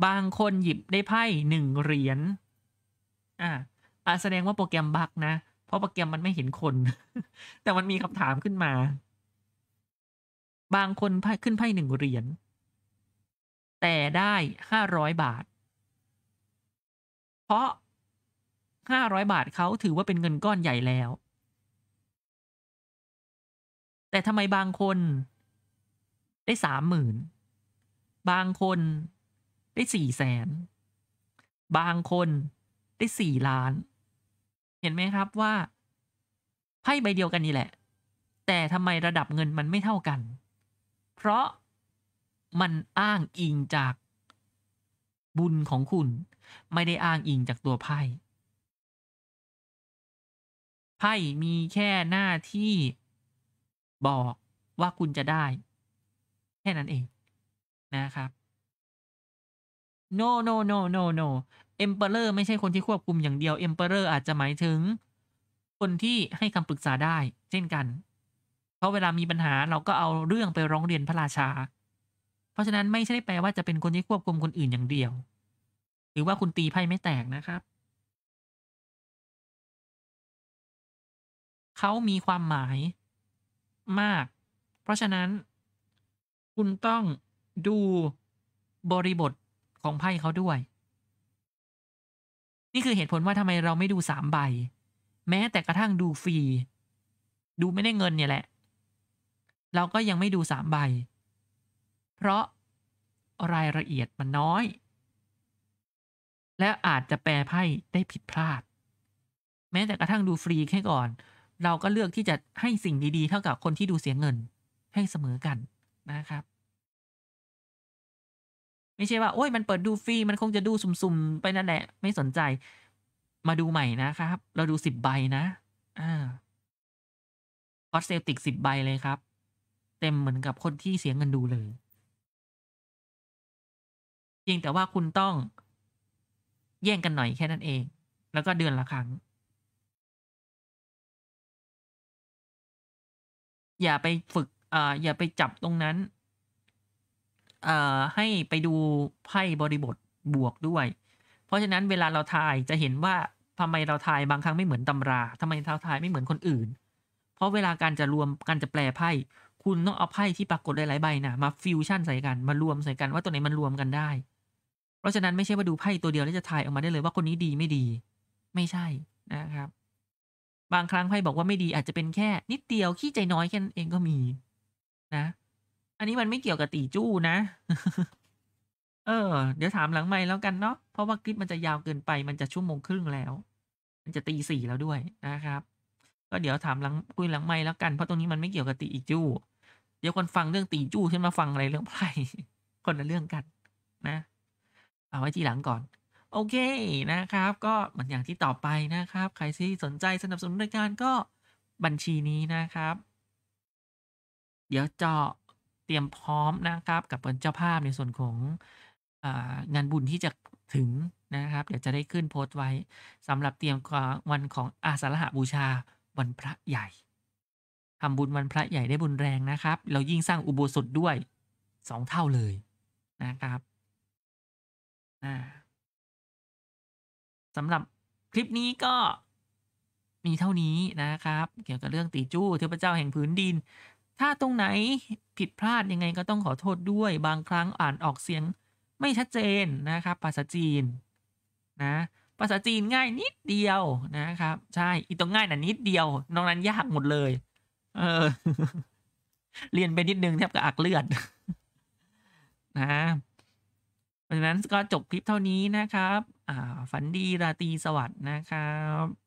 บางคนหยิบได้ไพ่หนึ่งเหรียญอ่าแสดงว่าโปรแกรมบักนะ เพราะโปรแกรมมันไม่เห็นคน แต่มันมีคำถามขึ้นมา บางคนไพ่ขึ้นไพ่หนึ่งเหรียญ แต่ได้ห้าร้อยบาท เพราะ500 บาทเขาถือว่าเป็นเงินก้อนใหญ่แล้ว แต่ทำไมบางคนได้สามหมื่นบางคนได้สี่แสนบางคนได้สี่ล้าน เห็นไหมครับว่าไพ่ใบเดียวกันนี่แหละ แต่ทำไมระดับเงินมันไม่เท่ากัน เพราะมันอ้างอิงจากบุญของคุณ ไม่ได้อ้างอิงจากตัวไพ่ไพ่มีแค่หน้าที่บอกว่าคุณจะได้แค่นั้นเองนะครับ no no no no no emperor ไม่ใช่คนที่ควบคุมอย่างเดียว emperor อาจจะหมายถึง คนที่ให้คำปรึกษาได้ เช่นกันเพราะเวลามีปัญหาเราก็เอาเรื่องไปร้องเรียนพระราชา เพราะฉะนั้นไม่ใช่แปลว่าจะเป็นคนที่ควบคุมคนอื่นอย่างเดียว หรือว่าคุณตีไพ่ไม่แตกนะครับเขามีความหมายมาก เพราะฉะนั้น คุณต้องดูบริบทของไพ่เขาด้วย นี่คือเหตุผลว่าทำไมเราไม่ดูสามใบ แม้แต่กระทั่งดูฟรี ดูไม่ได้เงินเนี่ยแหละ เราก็ยังไม่ดูสามใบ เพราะรายละเอียดมันน้อย และอาจจะแปลไพ่ได้ผิดพลาด แม้แต่กระทั่งดูฟรีแค่ก่อนเราก็เลือกที่จะให้สิ่งดีๆ เท่ากับคนที่ดูเสียเงินให้เสมอกันนะครับ ไม่ใช่ว่า โอ้ยมันเปิดดูฟรีมันคงจะดูสุ่มๆ ไปนั่นแหละไม่สนใจมาดูใหม่นะครับ เราดูสิบใบนะอ่าคอสเซลติกสิบใบเลยครับ เต็มเหมือนกับคนที่เสียเงินดูเลยเพียงแต่ว่าคุณต้องแย่งกันหน่อยแค่นั้นเอง แล้วก็เดือนละครั้งอย่าไปฝึกอ่าอย่าไปจับตรงนั้นอ่าให้ไปดูไพ่บริบทบวกด้วย เพราะฉะนั้นเวลาเราทายจะเห็นว่า ทำไมเราทายบางครั้งไม่เหมือนตำราทำไมเราทายไม่เหมือนคนอื่น เพราะเวลาการจะรวม การจะแปลไพ่ คุณต้องเอาไพ่ที่ปรากฏหลายใบนะมาฟิวชั่นใส่กัน มารวมใส่กันว่าตัวไหนมันรวมกันได้ เพราะฉะนั้นไม่ใช่ว่าดูไพ่ตัวเดียวแล้วจะทายออกมาได้เลยว่าคนนี้ดีไม่ดี ไม่ใช่นะครับบางครั้งไพ่บอกว่าไม่ดีอาจจะเป็นแค่ นิดเดียวขี้ใจน้อยแค่นั้นเองก็มี นะ อันนี้มันไม่เกี่ยวกับตีจู้นะ เออ เดี๋ยวถามหลังไม่แล้วกันเนาะเพราะว่าคลิปมันจะยาวเกินไป มันจะชั่วโมงครึ่งแล้ว มันจะตีสี่แล้วด้วยนะครับ ก็เดี๋ยวถามหลังคุยหลังไม่แล้วกันเพราะตรงนี้มันไม่เกี่ยวกับตีีจู้ เดี๋ยวคนฟังเรื่องตีจู้ขึ้นมาฟังอะไรเรื่องไพ่คนละเรื่องกันนะ เอาไว้ทีหลังก่อนโอเคนะครับก็เหมือนอย่างที่ต่อไปนะครับใครที่สนใจสนับสนุนรายการก็บัญชีนี้นะครับ เดี๋ยวเจาะเตรียมพร้อมนะครับ กับเป็นเจ้าภาพในส่วนของงานบุญที่จะถึงนะครับเดี๋ยวจะได้ขึ้นโพสต์ไว้สำหรับเตรียมวันของอาสาฬหบูชาวันพระใหญ่ทำบุญวันพระใหญ่ได้บุญแรงนะครับ เรายิ่งสร้างอุโบสถด้วยสองเท่าเลยนะครับอ่าสำหรับคลิปนี้ก็มีเท่านี้นะครับ เกี่ยวกับเรื่องตีจู้เทพเจ้าแห่งพื้นดิน ถ้าตรงไหน ผิดพลาดยังไงก็ต้องขอโทษด้วย บางครั้งอ่านออกเสียงไม่ชัดเจนนะครับ ภาษาจีน นะ ภาษาจีนง่ายนิดเดียวนะครับ ใช่อีตรงง่ายน่ะนิดเดียวนอกนั้นยากหมดเลยเออเรียนไปนิดนึงแทบกับอักเลือดนะเพราะฉะนั้นก็จบคลิปเท่านี้นะครับฝันดีราตรีสวัสดิ์นะครับ